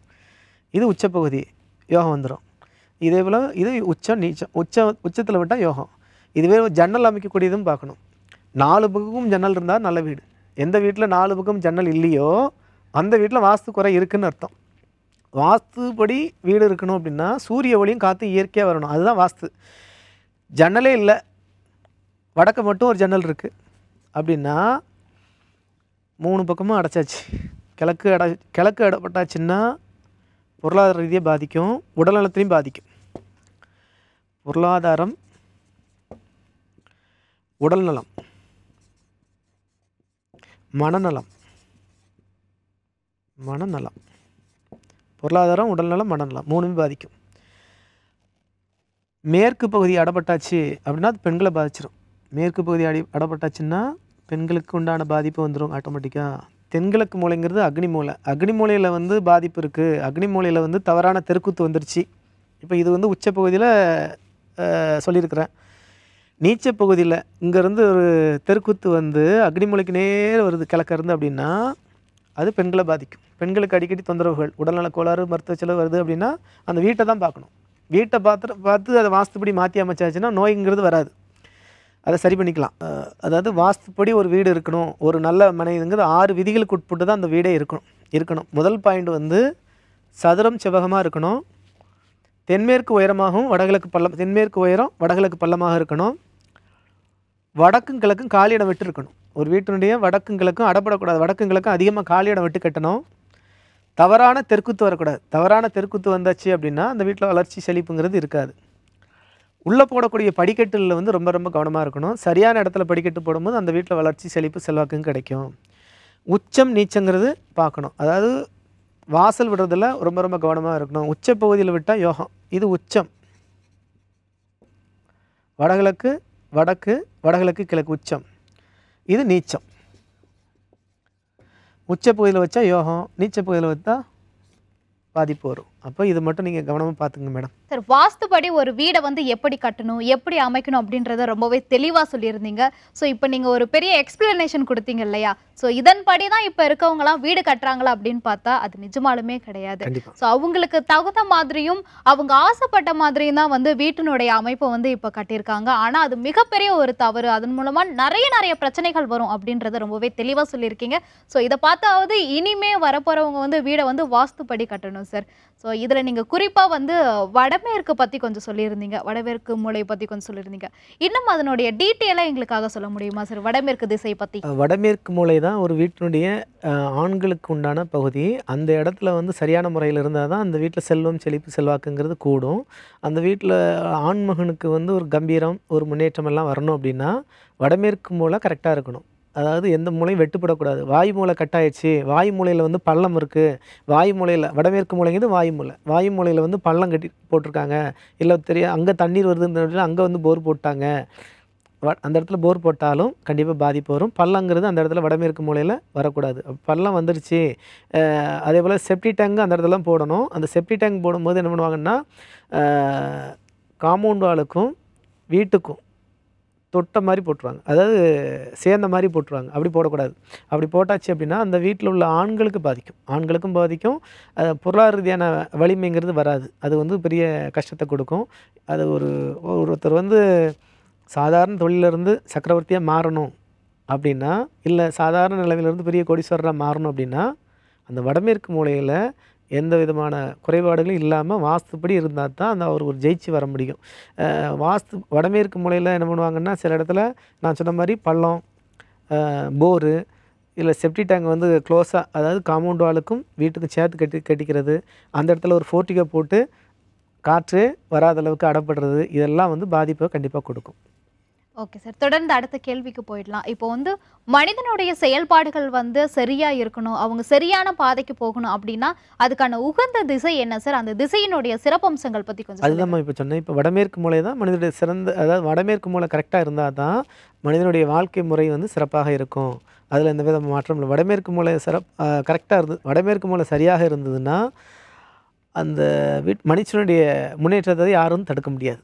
இது உச்சப்பகுதி யோகம் வந்துடும் இதே போல் இது உச்சம் நீச்சம் உச்ச உச்சத்தில் விட்டால் யோகம் இதுவே ஜன்னல் அமைக்கக்கூடியதும் பார்க்கணும் நாலு பக்கமும் ஜன்னல் இருந்தால் நல்ல வீடு எந்த வீட்டில் நாலு பக்கம் ஜன்னல் இல்லையோ அந்த வீட்டில் வாஸ்து குறை இருக்குதுன்னு அர்த்தம் வாஸ்துபடி வீடு இருக்கணும் அப்படின்னா சூரிய ஒளியும் காற்று இயற்கையாக வரணும் அதுதான் வாஸ்து ஜன்னலே இல்லை வடக்கு மட்டும் ஒரு ஜன்னல் இருக்குது அப்படின்னா மூணு பக்கமும் அடைச்சாச்சு கிழக்கு அடை கிழக்கு அடைப்பட்டாச்சுன்னா பொருளாதார ரீதியாக பாதிக்கும் உடல் நலத்திலையும் பாதிக்கும் பொருளாதாரம் உடல் நலம் மனநலம் மனநலம் பொருளாதாரம் உடல்நலம் மனநலம் மூணுமே பாதிக்கும் மேற்கு பகுதி அடப்பட்டாச்சு அப்படின்னா அது பெண்களை பாதிச்சிடும் மேற்கு பகுதி அடி அடப்பட்டாச்சுன்னா பெண்களுக்கு உண்டான பாதிப்பு வந்துடும் ஆட்டோமேட்டிக்காக தென்கிழக்கு மூலைங்கிறது அக்னி மூலை அக்னி மூலையில் வந்து பாதிப்பு இருக்குது அக்னி மூலையில் வந்து தவறான தெருக்கூத்து வந்துருச்சு இப்போ இது வந்து உச்ச பகுதியில் சொல்லியிருக்கிறேன் நீச்ச பகுதியில் இங்கேருந்து ஒரு தெருக்கூத்து வந்து அக்னி மூலைக்கு நேர் வருது கிழக்கருந்து அப்படின்னா அது பெண்களை பாதிக்கும் பெண்களுக்கு அடிக்கடி தொந்தரவுகள் உடல்நல கோளாறு மருத்துவ செலவு வருது அப்படின்னா அந்த வீட்டை தான் பார்க்கணும் வீட்டை பார்த்து பார்த்து அதை வாஸ்துப்படி மாற்றி அமைச்சாச்சுன்னா நோய்ங்கிறது வராது அதை சரி பண்ணிக்கலாம் அதாவது வாஸ்துப்படி ஒரு வீடு இருக்கணும் ஒரு நல்ல மனைவிங்கிறது ஆறு விதிகளுக்கு உட்பட்டு தான் அந்த வீடே இருக்கணும் இருக்கணும் முதல் பாயிண்ட் வந்து சதுரம் செவ்வகமாக இருக்கணும் தென்மேற்கு உயரமாகவும் வடகிழக்கு பள்ளம் தென்மேற்கு உயரம் வடகிழக்கு பள்ளமாக இருக்கணும் வடக்கும் கிழக்கும் காலியிடம் விட்டு இருக்கணும் ஒரு வீட்டினுடைய வடக்கும் கிழக்கும் அடப்படக்கூடாது வடக்கும் கிழக்கும் அதிகமாக காலியிடம் விட்டு கட்டணும் தவறான தெற்குத்து வரக்கூடாது தவறான தெற்குத்து வந்தாச்சு அப்படின்னா அந்த வீட்டில் வளர்ச்சி செழிப்புங்கிறது இருக்காது உள்ளே போடக்கூடிய படிக்கட்டில் வந்து ரொம்ப ரொம்ப கவனமாக இருக்கணும் சரியான இடத்துல படிக்கட்டு போடும்போது அந்த வீட்டில் வளர்ச்சி செழிப்பு செல்வாக்கும் கிடைக்கும் உச்சம் நீச்சங்கிறது பார்க்கணும் அதாவது வாசல் விடுறதுல ரொம்ப ரொம்ப கவனமாக இருக்கணும் உச்ச பகுதியில் விட்டால் யோகம் இது உச்சம் வடகிழக்கு வடக்கு வடகிழக்கு கிழக்கு உச்சம் இது நீச்சம் உச்ச பகுதியில் வச்சால் யோகம் நீச்ச பகுதியில் வைத்தால் பாதிப்பு வரும் அப்போ இது மட்டும் நீங்கள் கவனமாக பார்த்துங்க மேடம் சார் வாஸ்துபடி ஒரு வீடை வந்து எப்படி கட்டணும் எப்படி அமைக்கணும் அப்படின்றத ரொம்பவே தெளிவாக சொல்லியிருந்தீங்க ஸோ இப்போ நீங்கள் ஒரு பெரிய எக்ஸ்பிளனேஷன் கொடுத்தீங்க இல்லையா ஸோ இதன்படி தான் இப்போ இருக்கவங்களாம் வீடு கட்டுறாங்களா அப்படின்னு பார்த்தா அது நிஜமாலுமே கிடையாது ஸோ அவங்களுக்கு தகுந்த மாதிரியும் அவங்க ஆசைப்பட்ட மாதிரியும் தான் வந்து வீட்டினுடைய அமைப்பை வந்து இப்போ கட்டியிருக்காங்க ஆனால் அது மிகப்பெரிய ஒரு தவறு அதன் மூலமாக நிறைய நிறைய பிரச்சனைகள் வரும் அப்படின்றத ரொம்பவே தெளிவாக சொல்லியிருக்கீங்க ஸோ இதை பார்த்தாவது இனிமே வரப்போகிறவங்க வந்து வீடை வந்து வாஸ்துப்படி கட்டணும் சார் ஸோ இதில் நீங்கள் குறிப்பாக வந்து வடமேற்கு பற்றி கொஞ்சம் சொல்லியிருந்தீங்க வடமேற்கு மூளை பற்றி கொஞ்சம் சொல்லியிருந்தீங்க இன்னும் அதனுடைய டீட்டெயிலாக எங்களுக்காக சொல்ல முடியுமா சார் வடமேற்கு திசை பற்றி வடமேற்கு மூளை தான் ஒரு வீட்டினுடைய ஆண்களுக்கு உண்டான பகுதி அந்த இடத்துல வந்து சரியான முறையில் இருந்தால் தான் அந்த வீட்டில் செல்வம் செழிப்பு செல்வாக்குங்கிறது கூடும் அந்த வீட்டில் ஆண்மகனுக்கு வந்து ஒரு கம்பீரம் ஒரு முன்னேற்றம் எல்லாம் வரணும் அப்படின்னா வடமேற்கு மூளை கரெக்டாக இருக்கணும் அதாவது எந்த மூலையும் வெட்டுப்படக்கூடாது வாயு மூளை கட்டாயிடுச்சு வாயு மூலையில் வந்து பள்ளம் இருக்குது வாயு மூலையில் வடமேற்கு மூலைங்கிறது வாயு மூலை வாயு மூலையில் வந்து பள்ளம் கட்டி போட்டிருக்காங்க இல்லை தெரியும் அங்கே தண்ணீர் வருதுன்னு அங்கே வந்து போர் போட்டாங்க அந்த இடத்துல போர் போட்டாலும் கண்டிப்பாக பாதிப்பு வரும் பள்ளங்கிறது அந்த இடத்துல வடமேற்கு மூலையில் வரக்கூடாது பள்ளம் வந்துருச்சு அதே போல் செப்டி டேங்கு அந்த இடத்துல போடணும் அந்த செப்டி டேங்க் போடும்போது என்ன பண்ணுவாங்கன்னா காம்பவுண்ட் வாலுக்கும் வீட்டுக்கும் தொட்ட மாதிரி போட்டுருவாங்க அதாவது சேர்ந்த மாதிரி போட்டுருவாங்க அப்படி போடக்கூடாது அப்படி போட்டாச்சு அப்படின்னா அந்த வீட்டில் உள்ள ஆண்களுக்கு பாதிக்கும் ஆண்களுக்கும் பாதிக்கும் பொருளாதார ரீதியான வலிமைங்கிறது வராது அது வந்து பெரிய கஷ்டத்தை கொடுக்கும் அது ஒரு ஒருத்தர் வந்து சாதாரண தொழிலிருந்து சக்கரவர்த்தியாக மாறணும் அப்படின்னா இல்லை சாதாரண நிலவிலிருந்து பெரிய கோடீஸ்வரராக மாறணும் அப்படின்னா அந்த வடமேற்கு மூலையில் எந்த விதமான குறைபாடுகளும் இல்லாமல் வாஸ்துப்படி இருந்தால் தான் அந்த அவர் ஒரு ஜெயிச்சு வர முடியும் வாஸ்து வடமேற்கு மூலையில் என்ன பண்ணுவாங்கன்னா சில இடத்துல நான் சொன்ன மாதிரி பள்ளம் போரு இல்லை செப்டி டேங்க் வந்து க்ளோஸாக அதாவது காம்பவுண்ட் வாலுக்கும் வீட்டுக்கும் சேர்த்து கட்டி கட்டிக்கிறது அந்த இடத்துல ஒரு ஃபோர்ட்டிகை போட்டு காற்று வராத அளவுக்கு அடப்படுறது இதெல்லாம் வந்து பாதிப்பை கண்டிப்பாக கொடுக்கும் ஓகே சார் தொடர்ந்து அடுத்த கேள்விக்கு போயிடலாம் இப்போ வந்து மனிதனுடைய செயல்பாடுகள் வந்து சரியாக இருக்கணும் அவங்க சரியான பாதைக்கு போகணும் அப்படின்னா அதுக்கான உகந்த திசை என்ன சார் அந்த திசையினுடைய சிறப்பம்சங்கள் பற்றி கொஞ்சம் அதுதான் இப்போ சொன்னேன் இப்போ வடமேற்கு மூலை தான் மனிதனுடைய சிறந்த அதாவது வடமேற்கு மூலை கரெக்டாக இருந்தால் தான் மனிதனுடைய வாழ்க்கை முறை வந்து சிறப்பாக இருக்கும் அதில் எந்த வித மாற்றம் இல்லை வடமேற்கு மூலை சிறப் கரெக்டாக இருந்து வடமேற்கு மூலை சரியாக இருந்ததுன்னா அந்த வீட் மனுஷனுடைய முன்னேற்றத்தை யாரும் தடுக்க முடியாது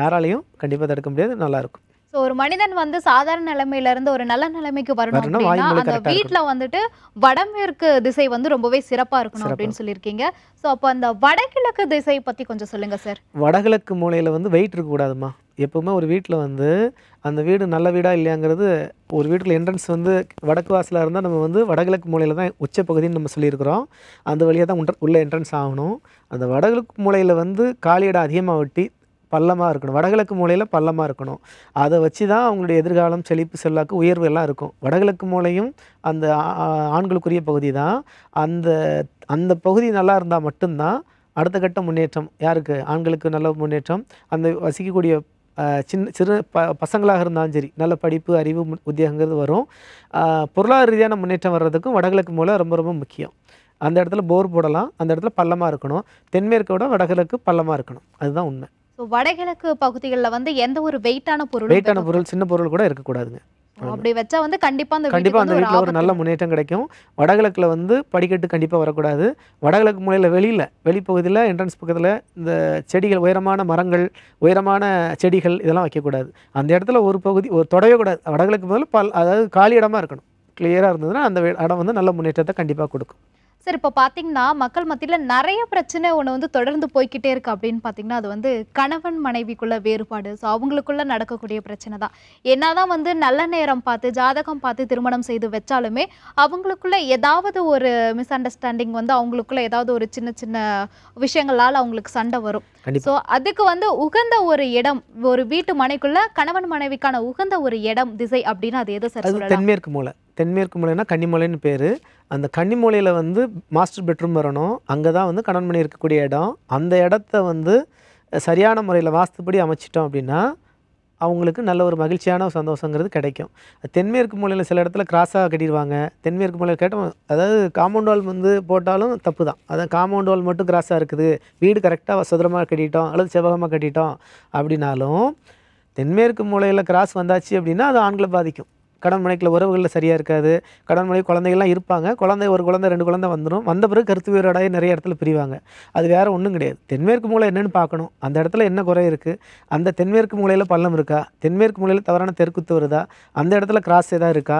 யாராலையும் கண்டிப்பாக தடுக்க முடியாது நல்லாயிருக்கும் ஸோ ஒரு மனிதன் வந்து சாதாரண இருந்து ஒரு நல்ல நிலைமைக்கு வரணும் அந்த வீட்டில் வந்துட்டு வடமேற்கு திசை வந்து ரொம்பவே சிறப்பாக இருக்கணும் அப்படின்னு சொல்லியிருக்கீங்க ஸோ அப்போ அந்த வடகிழக்கு திசை பற்றி கொஞ்சம் சொல்லுங்கள் சார் வடகிழக்கு மூலையில் வந்து வெயிட் கூடாதுமா எப்போவுமே ஒரு வீட்டில் வந்து அந்த வீடு நல்ல வீடாக இல்லையாங்கிறது ஒரு வீட்டில் என்ட்ரன்ஸ் வந்து வடக்கு வாசலாக இருந்தால் நம்ம வந்து வடகிழக்கு மூலையில் தான் உச்ச பகுதின்னு நம்ம சொல்லியிருக்கிறோம் அந்த வழியாக தான் உள்ள என்ட்ரன்ஸ் ஆகணும் அந்த வடகிழக்கு மூலையில் வந்து காலியிடம் அதிகமாக ஒட்டி பள்ளமாக இருக்கணும் வடகிழக்கு மூலையில் பள்ளமாக இருக்கணும் அதை வச்சு தான் அவங்களுடைய எதிர்காலம் செழிப்பு செல்லாக்கு உயர்வு எல்லாம் இருக்கும் வடகிழக்கு மூலையும் அந்த ஆண்களுக்குரிய பகுதி தான் அந்த அந்த பகுதி நல்லா இருந்தால் மட்டும்தான் அடுத்த கட்ட முன்னேற்றம் யாருக்கு ஆண்களுக்கு நல்ல முன்னேற்றம் அந்த வசிக்கக்கூடிய சின்ன சிறு ப பசங்களாக இருந்தாலும் சரி நல்ல படிப்பு அறிவு உத்தியோகங்கிறது வரும் பொருளாதார ரீதியான முன்னேற்றம் வர்றதுக்கும் வடகிழக்கு மூலம் ரொம்ப ரொம்ப முக்கியம் அந்த இடத்துல போர் போடலாம் அந்த இடத்துல பள்ளமாக இருக்கணும் தென்மேற்கோட வடகிழக்கு பள்ளமாக இருக்கணும் அதுதான் உண்மை வடகிழக்கு பகுதிகளில் வந்து எந்த ஒரு வெயிட்டான பொருள் வெயிட்டான பொருள் சின்ன பொருள் கூட இருக்கக்கூடாதுங்க அப்படி வச்சா வந்து கண்டிப்பாக அந்த கண்டிப்பாக அந்த வீட்டில் ஒரு நல்ல முன்னேற்றம் கிடைக்கும் வடகிழக்கில் வந்து படிக்கட்டு கண்டிப்பாக வரக்கூடாது வடகிழக்கு மூலையில் வெளியில் வெளிப்பகுதியில் என்ட்ரன்ஸ் பக்கத்தில் இந்த செடிகள் உயரமான மரங்கள் உயரமான செடிகள் இதெல்லாம் வைக்கக்கூடாது அந்த இடத்துல ஒரு பகுதி ஒரு தொடவே கூடாது வடகிழக்கு முதல்ல பல் அதாவது காலி இடமா இருக்கணும் கிளியராக இருந்ததுன்னா அந்த இடம் வந்து நல்ல முன்னேற்றத்தை கண்டிப்பாக கொடுக்கும் சார் இப்போ பார்த்தீங்கன்னா மக்கள் மத்தியில் நிறைய பிரச்சனை ஒன்று வந்து தொடர்ந்து போய்கிட்டே இருக்குது அப்படின்னு பார்த்தீங்கன்னா அது வந்து கணவன் மனைவிக்குள்ள வேறுபாடு ஸோ அவங்களுக்குள்ள நடக்கக்கூடிய பிரச்சனை தான் என்னதான் வந்து நல்ல நேரம் பார்த்து ஜாதகம் பார்த்து திருமணம் செய்து வச்சாலுமே அவங்களுக்குள்ள ஏதாவது ஒரு மிஸ் அண்டர்ஸ்டாண்டிங் வந்து அவங்களுக்குள்ள ஏதாவது ஒரு சின்ன சின்ன விஷயங்களால் அவங்களுக்கு சண்டை வரும் ஸோ அதுக்கு வந்து உகந்த ஒரு இடம் ஒரு வீட்டு மனைக்குள்ள கணவன் மனைவிக்கான உகந்த ஒரு இடம் திசை அப்படின்னு அது எது சார் தென்மேற்கு மூலை தென்மேற்கு மூலைன்னா கன்னிமலைன்னு பேர் அந்த கன்னிமூலையில் வந்து மாஸ்டர் பெட்ரூம் வரணும் அங்கே தான் வந்து கணவன்மணி இருக்கக்கூடிய இடம் அந்த இடத்த வந்து சரியான முறையில் வாஸ்துப்படி அமைச்சிட்டோம் அப்படின்னா அவங்களுக்கு நல்ல ஒரு மகிழ்ச்சியான சந்தோஷங்கிறது கிடைக்கும் தென்மேற்கு மூலையில் சில இடத்துல கிராஸாக கட்டிடுவாங்க தென்மேற்கு மூலையில் கேட்டோம் அதாவது காம்பவுண்ட் வால் வந்து போட்டாலும் தப்பு தான் அதான் காம்பவுண்ட் வால் மட்டும் கிராஸாக இருக்குது வீடு கரெக்டாக சுதரமாக கட்டிட்டோம் அல்லது செவ்வகமாக கட்டிட்டோம் அப்படின்னாலும் தென்மேற்கு மூலையில் கிராஸ் வந்தாச்சு அப்படின்னா அது ஆண்களை பாதிக்கும் கடன் மனைக்குள்ள உறவுகளில் சரியாக இருக்காது கடன் மனைவி குழந்தைகள்லாம் இருப்பாங்க குழந்தை ஒரு குழந்தை ரெண்டு குழந்தை வந்துடும் வந்த பிறகு கருத்து வேறுபாடாகி நிறைய இடத்துல பிரிவாங்க அது வேறு ஒன்றும் கிடையாது தென்மேற்கு மூலை என்னென்னு பார்க்கணும் அந்த இடத்துல என்ன குறை இருக்குது அந்த தென்மேற்கு மூலையில் பள்ளம் இருக்கா தென்மேற்கு மூலையில் தவறான தெற்குத்து வருதா அந்த இடத்துல கிராஸ் எதாவது இருக்கா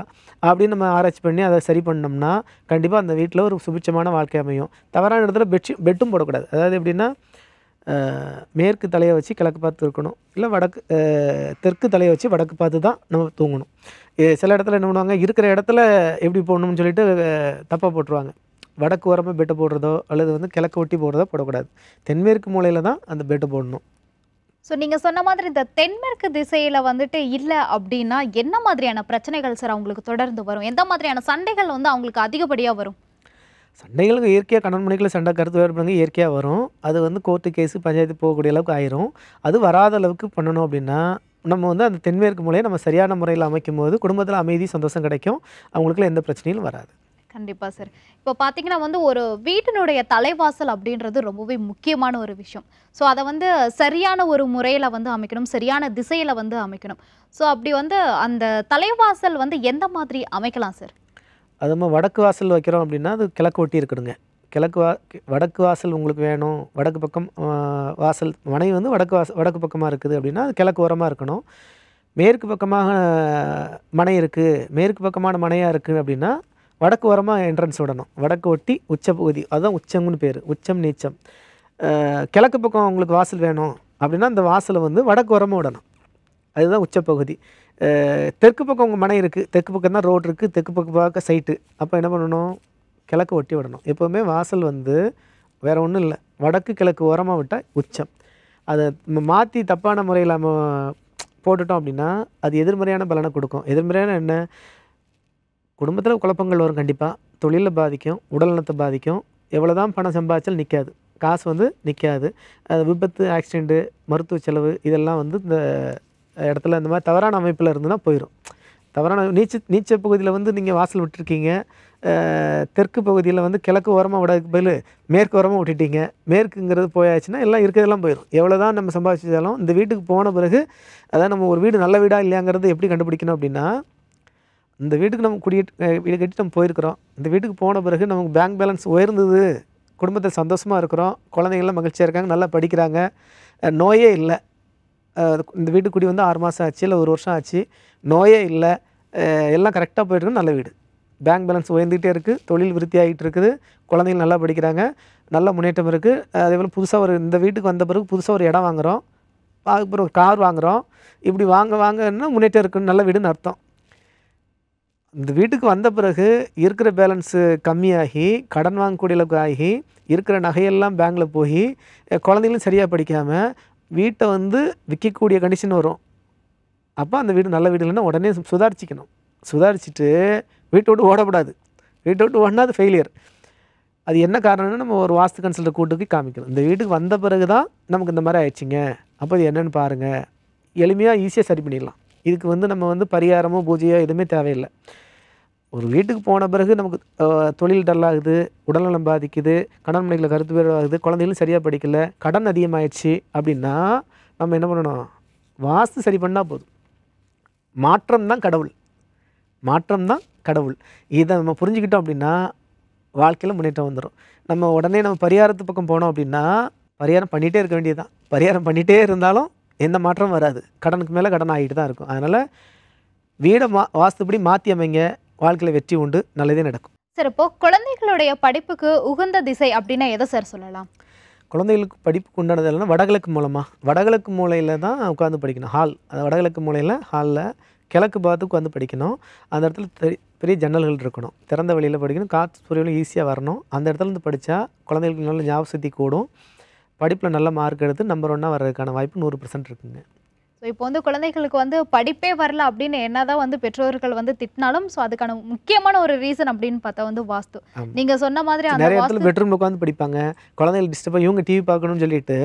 அப்படின்னு நம்ம ஆராய்ச்சி பண்ணி அதை சரி பண்ணோம்னா கண்டிப்பாக அந்த வீட்டில் ஒரு சுபிச்சமான வாழ்க்கை அமையும் தவறான இடத்துல பெட்ஷீட் பெட்டும் போடக்கூடாது அதாவது எப்படின்னா மேற்கு தலையை வச்சு கிழக்கு பார்த்து இருக்கணும் இல்லை வடக்கு தெற்கு தலையை வச்சு வடக்கு பார்த்து தான் நம்ம தூங்கணும் சில இடத்துல என்ன பண்ணுவாங்க இருக்கிற இடத்துல எப்படி போடணும்னு சொல்லிட்டு தப்பாக போட்டுருவாங்க வடக்கு ஓரமாக பெட்டு போடுறதோ அல்லது வந்து கிழக்கு ஒட்டி போடுறதோ போடக்கூடாது தென்மேற்கு மூலையில் தான் அந்த பெட்டு போடணும் ஸோ நீங்கள் சொன்ன மாதிரி இந்த தென்மேற்கு திசையில் வந்துட்டு இல்லை அப்படின்னா என்ன மாதிரியான பிரச்சனைகள் சார் அவங்களுக்கு தொடர்ந்து வரும் எந்த மாதிரியான சண்டைகள் வந்து அவங்களுக்கு அதிகப்படியாக வரும் சண்டைகளுக்கு இயற்கையாக கணவன் மனைக்குள்ள சண்டை கருத்து வேறுபடுங்க இயற்கையாக வரும் அது வந்து கோர்ட்டு கேஸு பஞ்சாயத்து போகக்கூடிய அளவுக்கு ஆயிரும் அது வராத அளவுக்கு பண்ணணும் அப்படின்னா நம்ம வந்து அந்த தென்மேற்கு மூலையை நம்ம சரியான முறையில் அமைக்கும் போது குடும்பத்தில் அமைதி சந்தோஷம் கிடைக்கும் அவங்களுக்குள்ள எந்த பிரச்சனையும் வராது கண்டிப்பாக சார் இப்போ பார்த்தீங்கன்னா வந்து ஒரு வீட்டினுடைய தலைவாசல் அப்படின்றது ரொம்பவே முக்கியமான ஒரு விஷயம் ஸோ அதை வந்து சரியான ஒரு முறையில் வந்து அமைக்கணும் சரியான திசையில் வந்து அமைக்கணும் ஸோ அப்படி வந்து அந்த தலைவாசல் வந்து எந்த மாதிரி அமைக்கலாம் சார் அது மாதிரி வடக்கு வாசல் வைக்கிறோம் அப்படின்னா அது கிழக்கு ஒட்டி இருக்கணுங்க கிழக்கு வா வடக்கு வாசல் உங்களுக்கு வேணும் வடக்கு பக்கம் வாசல் மனை வந்து வடக்கு வாசல் வடக்கு பக்கமாக இருக்குது அப்படின்னா அது கிழக்கு உரமாக இருக்கணும் மேற்கு பக்கமாக மனை இருக்குது மேற்கு பக்கமான மனையாக இருக்குது அப்படின்னா வடக்கு ஓரமாக என்ட்ரன்ஸ் விடணும் வடக்கு ஒட்டி உச்ச பகுதி அதுதான் உச்சம்னு பேர் உச்சம் நீச்சம் கிழக்கு பக்கம் உங்களுக்கு வாசல் வேணும் அப்படின்னா அந்த வாசலை வந்து வடக்கு உரமாக விடணும் அதுதான் உச்சப்பகுதி தெற்கு பக்கம் உங்கள் மனை இருக்குது தெற்கு பக்கம் தான் ரோடு இருக்குது தெற்கு பக்கம் பார்க்க சைட்டு அப்போ என்ன பண்ணணும் கிழக்கு ஒட்டி விடணும் எப்போவுமே வாசல் வந்து வேறு ஒன்றும் இல்லை வடக்கு கிழக்கு ஓரமாக விட்டால் உச்சம் அதை மாற்றி தப்பான முறையில் நம்ம போட்டுட்டோம் அப்படின்னா அது எதிர்மறையான பலனை கொடுக்கும் எதிர்மறையான என்ன குடும்பத்தில் குழப்பங்கள் வரும் கண்டிப்பாக தொழிலில் பாதிக்கும் உடல்நலத்தை பாதிக்கும் எவ்வளோ தான் பணம் சம்பாதிச்சாலும் நிற்காது காசு வந்து நிற்காது விபத்து ஆக்சிடெண்ட்டு மருத்துவ செலவு இதெல்லாம் வந்து இந்த இடத்துல இந்த மாதிரி தவறான அமைப்பில் இருந்துன்னா போயிடும் தவறான நீச்ச நீச்ச பகுதியில் வந்து நீங்கள் வாசல் விட்டுருக்கீங்க தெற்கு பகுதியில் வந்து கிழக்கு ஓரமாக விடாதுக்கு பதில் மேற்கு ஓரமாக விட்டுட்டீங்க மேற்குங்கிறது போயாச்சுன்னா எல்லாம் இருக்கிறதெல்லாம் போயிடும் எவ்வளோ தான் நம்ம சம்பாதிச்சாலும் இந்த வீட்டுக்கு போன பிறகு அதான் நம்ம ஒரு வீடு நல்ல வீடாக இல்லையாங்கிறது எப்படி கண்டுபிடிக்கணும் அப்படின்னா இந்த வீட்டுக்கு நம்ம குடியே வீடு கட்டி நம்ம போயிருக்கிறோம் இந்த வீட்டுக்கு போன பிறகு நமக்கு பேங்க் பேலன்ஸ் உயர்ந்தது குடும்பத்தில் சந்தோஷமாக இருக்கிறோம் குழந்தைங்கள்லாம் மகிழ்ச்சியாக இருக்காங்க நல்லா படிக்கிறாங்க நோயே இல்லை இந்த வீட்டுக்குடி குடி வந்து ஆறு மாதம் ஆச்சு இல்லை ஒரு வருஷம் ஆச்சு நோயே இல்லை எல்லாம் கரெக்டாக போயிட்டுருக்கு நல்ல வீடு பேங்க் பேலன்ஸ் உயர்ந்துகிட்டே இருக்குது தொழில் விருத்தி ஆகிட்டு இருக்குது குழந்தைகள் நல்லா படிக்கிறாங்க நல்ல முன்னேற்றம் இருக்குது அதே போல் புதுசாக ஒரு இந்த வீட்டுக்கு வந்த பிறகு புதுசாக ஒரு இடம் வாங்குகிறோம் அதுக்கப்புறம் ஒரு கார் வாங்குகிறோம் இப்படி வாங்க வாங்கன்னா முன்னேற்றம் இருக்குன்னு நல்ல வீடுன்னு அர்த்தம் இந்த வீட்டுக்கு வந்த பிறகு இருக்கிற பேலன்ஸு கம்மியாகி கடன் வாங்கக்கூடிய அளவுக்கு ஆகி இருக்கிற நகையெல்லாம் பேங்கில் போய் குழந்தைகளும் சரியாக படிக்காமல் வீட்டை வந்து விற்கக்கூடிய கண்டிஷன் வரும் அப்போ அந்த வீடு நல்ல வீடு இல்லைன்னா உடனே சுதாரிச்சிக்கணும் சுதாரிச்சுட்டு வீட்டை விட்டு ஓடக்கூடாது வீட்டை விட்டு ஓடினா அது ஃபெயிலியர் அது என்ன காரணம்னு நம்ம ஒரு வாஸ்து கன்சல்டர் கூட்டுக்கு காமிக்கணும் இந்த வீட்டுக்கு வந்த பிறகு தான் நமக்கு இந்த மாதிரி ஆயிடுச்சிங்க அப்போ இது என்னென்னு பாருங்கள் எளிமையாக ஈஸியாக சரி பண்ணிடலாம் இதுக்கு வந்து நம்ம வந்து பரிகாரமோ பூஜையோ எதுவுமே தேவையில்லை ஒரு வீட்டுக்கு போன பிறகு நமக்கு தொழில் டல்லாகுது உடல்நலம் பாதிக்குது கடன் மனைகளை கருத்து பேராகுது குழந்தைகளும் சரியாக படிக்கல கடன் அதிகமாகிடுச்சு அப்படின்னா நம்ம என்ன பண்ணணும் வாஸ்து சரி பண்ணால் போதும் மாற்றம் தான் கடவுள் மாற்றம் தான் கடவுள் இதை நம்ம புரிஞ்சுக்கிட்டோம் அப்படின்னா வாழ்க்கையில் முன்னேற்றம் வந்துடும் நம்ம உடனே நம்ம பரிகாரத்து பக்கம் போனோம் அப்படின்னா பரிகாரம் பண்ணிகிட்டே இருக்க வேண்டியது தான் பரிகாரம் பண்ணிகிட்டே இருந்தாலும் எந்த மாற்றமும் வராது கடனுக்கு மேலே கடன் ஆகிட்டு தான் இருக்கும் அதனால் வீடை மா வாஸ்துப்படி மாற்றி அமைங்க வாழ்க்கையில் வெற்றி உண்டு நல்லதே நடக்கும் சார் இப்போ குழந்தைகளுடைய படிப்புக்கு உகந்த திசை அப்படின்னா எதை சார் சொல்லலாம் குழந்தைகளுக்கு படிப்புக்கு உண்டானது இல்லைன்னா வடகிழக்கு மூலமாக வடகிழக்கு மூலையில் தான் உட்காந்து படிக்கணும் ஹால் அந்த வடகிழக்கு மூலையில் ஹாலில் கிழக்கு பார்த்து உட்காந்து படிக்கணும் அந்த இடத்துல பெரிய ஜன்னல்கள் இருக்கணும் திறந்த வழியில் படிக்கணும் காற்று சூரியனும் ஈஸியாக வரணும் அந்த இடத்துல வந்து படித்தா குழந்தைகளுக்கு நல்ல ஞாபக கூடும் படிப்பில் நல்ல மார்க் எடுத்து நம்பர் ஒன்னாக வர்றதுக்கான வாய்ப்பு நூறு பர்சன்ட் இருக்குங்க ஸோ இப்போ வந்து குழந்தைகளுக்கு வந்து படிப்பே வரல அப்படின்னு என்னதான் வந்து பெற்றோர்கள் வந்து திட்டினாலும் ஸோ அதுக்கான முக்கியமான ஒரு ரீசன் அப்படின்னு பார்த்தா வந்து வாஸ்து நீங்க சொன்ன மாதிரி அந்த இடத்துல பெட்ரூம் உட்காந்து படிப்பாங்க குழந்தைகள் டிஸ்டர்பாக இவங்க டிவி பார்க்கணும்னு சொல்லிட்டு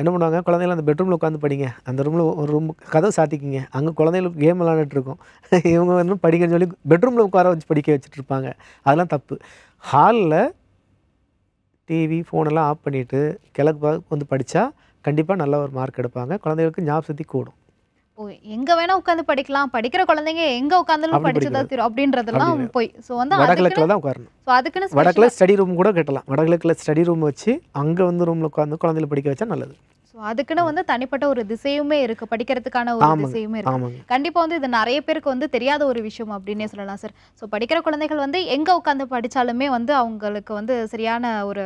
என்ன பண்ணுவாங்க குழந்தைகள் அந்த பெட்ரூமில் உட்காந்து படிங்க அந்த ரூமில் ஒரு ரூம் கதை சாத்திக்கிங்க அங்கே குழந்தைகளுக்கு கேம் விளாண்டுட்டு இருக்கும் இவங்க வந்து படிக்கன்னு சொல்லி பெட்ரூமில் உட்கார வச்சு படிக்க வச்சுட்டு இருப்பாங்க அதெல்லாம் தப்பு ஹாலில் டிவி ஃபோனெல்லாம் ஆஃப் பண்ணிவிட்டு கிழக்கு வந்து படித்தா கண்டிப்பாக நல்ல ஒரு மார்க் எடுப்பாங்க குழந்தைகளுக்கு ஞாபக சக்தி கூடும் ஓ எங்க வேணா உட்காந்து படிக்கலாம் படிக்கிற குழந்தைங்க எங்க உட்காந்தாலும் படிச்சதா தெரியும் அப்படின்றதெல்லாம் போய் ஸோ வந்து வடகிழக்குல தான் உட்காரணும் ஸோ அதுக்குன்னு வடகிழக்கு ஸ்டடி ரூம் கூட கட்டலாம் வடகிழக்குல ஸ்டடி ரூம் வச்சு அங்க வந்து ரூமில் உட்காந்து குழந்தைகளை படிக்க வச்சா நல்லது ஸோ அதுக்குன்னு வந்து தனிப்பட்ட ஒரு திசையுமே இருக்கு படிக்கிறதுக்கான ஒரு திசையுமே இருக்கு கண்டிப்பா வந்து இது நிறைய பேருக்கு வந்து தெரியாத ஒரு விஷயம் அப்படின்னே சொல்லலாம் சார் ஸோ படிக்கிற குழந்தைகள் வந்து எங்க உட்காந்து படிச்சாலுமே வந்து அவங்களுக்கு வந்து சரியான ஒரு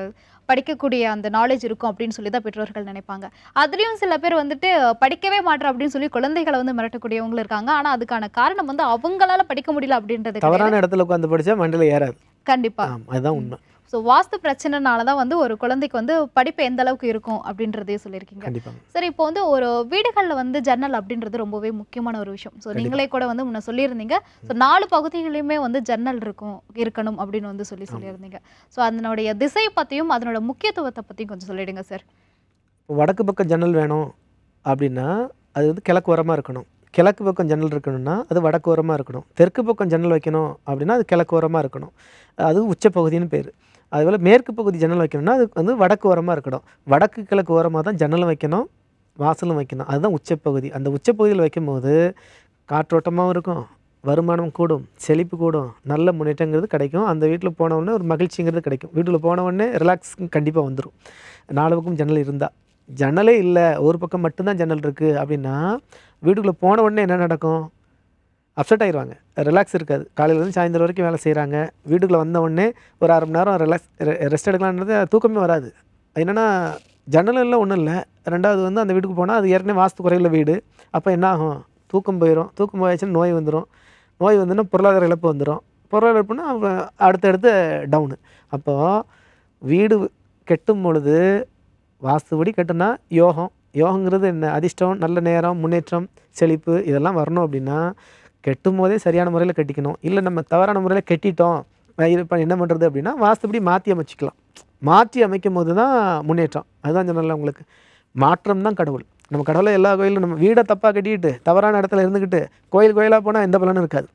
படிக்கக்கூடிய அந்த நாலேஜ் இருக்கும் அப்படின்னு சொல்லி தான் பெற்றோர்கள் நினைப்பாங்க அதுலேயும் சில பேர் வந்துட்டு படிக்கவே மாட்டேன் அப்படின்னு சொல்லி குழந்தைகளை வந்து மிரட்டக்கூடியவங்களும் இருக்காங்க ஆனால் அதுக்கான காரணம் வந்து அவங்களால படிக்க முடியல அப்படின்றது தவறான இடத்துல உட்காந்து படிச்சா மண்டல ஏறாது அதுதான் உண்மை ஸோ வாஸ்து பிரச்சனைனால தான் வந்து ஒரு குழந்தைக்கு வந்து படிப்பு எந்த அளவுக்கு இருக்கும் அப்படின்றதே சொல்லியிருக்கீங்க சரி இப்போ வந்து ஒரு வீடுகளில் வந்து ஜன்னல் அப்படின்றது ரொம்பவே முக்கியமான ஒரு விஷயம் ஸோ நீங்களே கூட வந்து முன்ன சொல்லியிருந்தீங்க ஸோ நாலு பகுதிகளையுமே வந்து ஜன்னல் இருக்கும் இருக்கணும் அப்படின்னு வந்து சொல்லி சொல்லியிருந்தீங்க ஸோ அதனுடைய திசை பற்றியும் அதனோட முக்கியத்துவத்தை பற்றியும் கொஞ்சம் சொல்லிடுங்க சார் வடக்கு பக்கம் ஜன்னல் வேணும் அப்படின்னா அது வந்து கிழக்கு உரமாக இருக்கணும் கிழக்கு பக்கம் ஜன்னல் இருக்கணும்னா அது வடக்கு ஓரமாக இருக்கணும் தெற்கு பக்கம் ஜன்னல் வைக்கணும் அப்படின்னா அது கிழக்கு ஓரமாக இருக்கணும் அது உச்சப்பகுதின்னு பேர் அதுபோல் மேற்கு பகுதி ஜன்னல் வைக்கணும்னா அது வந்து வடக்கு ஓரமாக இருக்கணும் வடக்கு கிழக்கு ஓரமாக தான் ஜன்னலும் வைக்கணும் வாசலும் வைக்கணும் அதுதான் உச்சப்பகுதி அந்த உச்சப்பகுதியில் வைக்கும்போது காற்றோட்டமாகவும் இருக்கும் வருமானம் கூடும் செழிப்பு கூடும் நல்ல முன்னேற்றங்கிறது கிடைக்கும் அந்த வீட்டில் போனவுடனே ஒரு மகிழ்ச்சிங்கிறது கிடைக்கும் வீட்டில் போனவுடனே ரிலாக்ஸ் கண்டிப்பாக வந்துடும் நாலு பக்கம் ஜன்னல் இருந்தால் ஜன்னலே இல்லை ஒரு பக்கம் மட்டும்தான் ஜன்னல் இருக்குது அப்படின்னா வீட்டுக்குள்ளே போன உடனே என்ன நடக்கும் அப்செட் ஆயிடுவாங்க ரிலாக்ஸ் இருக்காது காலையிலேருந்து சாயந்தரம் வரைக்கும் வேலை செய்கிறாங்க வீட்டுக்குள்ளே வந்தவுடனே ஒரு அரை மணி நேரம் ரிலாக்ஸ் ரெஸ்ட் எடுக்கலான்றது தூக்கமே வராது என்னென்னா ஜன்னலில் ஒன்றும் இல்லை ரெண்டாவது வந்து அந்த வீட்டுக்கு போனால் அது ஏற்கனவே வாஸ்து குறையில் வீடு அப்போ என்ன ஆகும் தூக்கம் போயிடும் தூக்கம் போயாச்சுன்னா நோய் வந்துடும் நோய் வந்துன்னா பொருளாதார இழப்பு வந்துடும் பொருளாதார இழப்புன்னா அடுத்தடுத்து டவுனு அப்போது வீடு கெட்டும் பொழுது வாஸ்துபடி கெட்டுனா யோகம் யோகங்கிறது என்ன அதிர்ஷ்டம் நல்ல நேரம் முன்னேற்றம் செழிப்பு இதெல்லாம் வரணும் அப்படின்னா கெட்டும் போதே சரியான முறையில் கட்டிக்கணும் இல்லை நம்ம தவறான முறையில் கெட்டிட்டோம் இப்போ என்ன பண்ணுறது அப்படின்னா வாஸ்துபடி மாற்றி அமைச்சிக்கலாம் மாற்றி அமைக்கும் போது தான் முன்னேற்றம் அதுதான் சொன்னால உங்களுக்கு மாற்றம் தான் கடவுள் நம்ம கடவுளை எல்லா கோயிலும் நம்ம வீடை தப்பாக கட்டிக்கிட்டு தவறான இடத்துல இருந்துக்கிட்டு கோயில் கோயிலாக போனால் எந்த பலனும் இருக்காது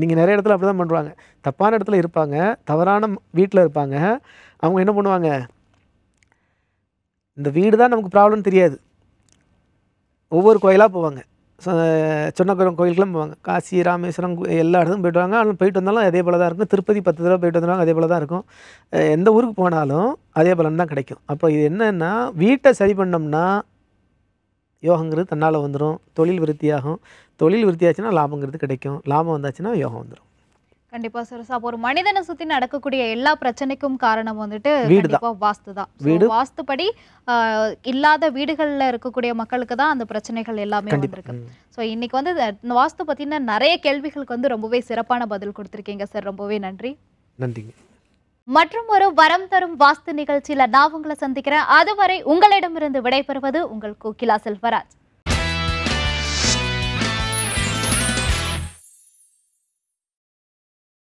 நீங்கள் நிறைய இடத்துல அப்படி தான் பண்ணுறாங்க தப்பான இடத்துல இருப்பாங்க தவறான வீட்டில் இருப்பாங்க அவங்க என்ன பண்ணுவாங்க இந்த வீடு தான் நமக்கு ப்ராப்ளம் தெரியாது ஒவ்வொரு கோயிலாக போவாங்க சொன்னக்குரம் கோயிலுக்குலாம் போவாங்க காசி ராமேஸ்வரம் எல்லா இடத்துக்கும் போயிட்டு வாங்க ஆனால் போயிட்டு வந்தாலும் அதே போல் தான் இருக்கும் திருப்பதி பத்து தடவை போயிட்டு வந்தாலும் அதே போல் தான் இருக்கும் எந்த ஊருக்கு போனாலும் அதே பலன் தான் கிடைக்கும் அப்போ இது என்னென்னா வீட்டை சரி பண்ணோம்னா யோகங்கிறது தன்னால் வந்துடும் தொழில் விருத்தியாகும் தொழில் விருத்தியாச்சுன்னா லாபங்கிறது கிடைக்கும் லாபம் வந்தாச்சுன்னா யோகம் வந்துடும் கண்டிப்பா சார் அப்போ ஒரு மனிதனை சுத்தி நடக்கக்கூடிய எல்லா பிரச்சனைக்கும் காரணம் வந்துட்டு கண்டிப்பா வாஸ்து தான் இல்லாத வீடுகள்ல இருக்கக்கூடிய மக்களுக்கு தான் அந்த பிரச்சனைகள் எல்லாமே வந்திருக்கு ஸோ இன்னைக்கு வந்து வாஸ்து பத்தின நிறைய கேள்விகளுக்கு வந்து ரொம்பவே சிறப்பான பதில் கொடுத்துருக்கீங்க சார் ரொம்பவே நன்றி நன்றிங்க மற்றும் ஒரு வரம் தரும் வாஸ்து நிகழ்ச்சியில நான் உங்களை சந்திக்கிறேன் அதுவரை உங்களிடமிருந்து விடைபெறுவது உங்கள் கோகிலா செல்வராஜ்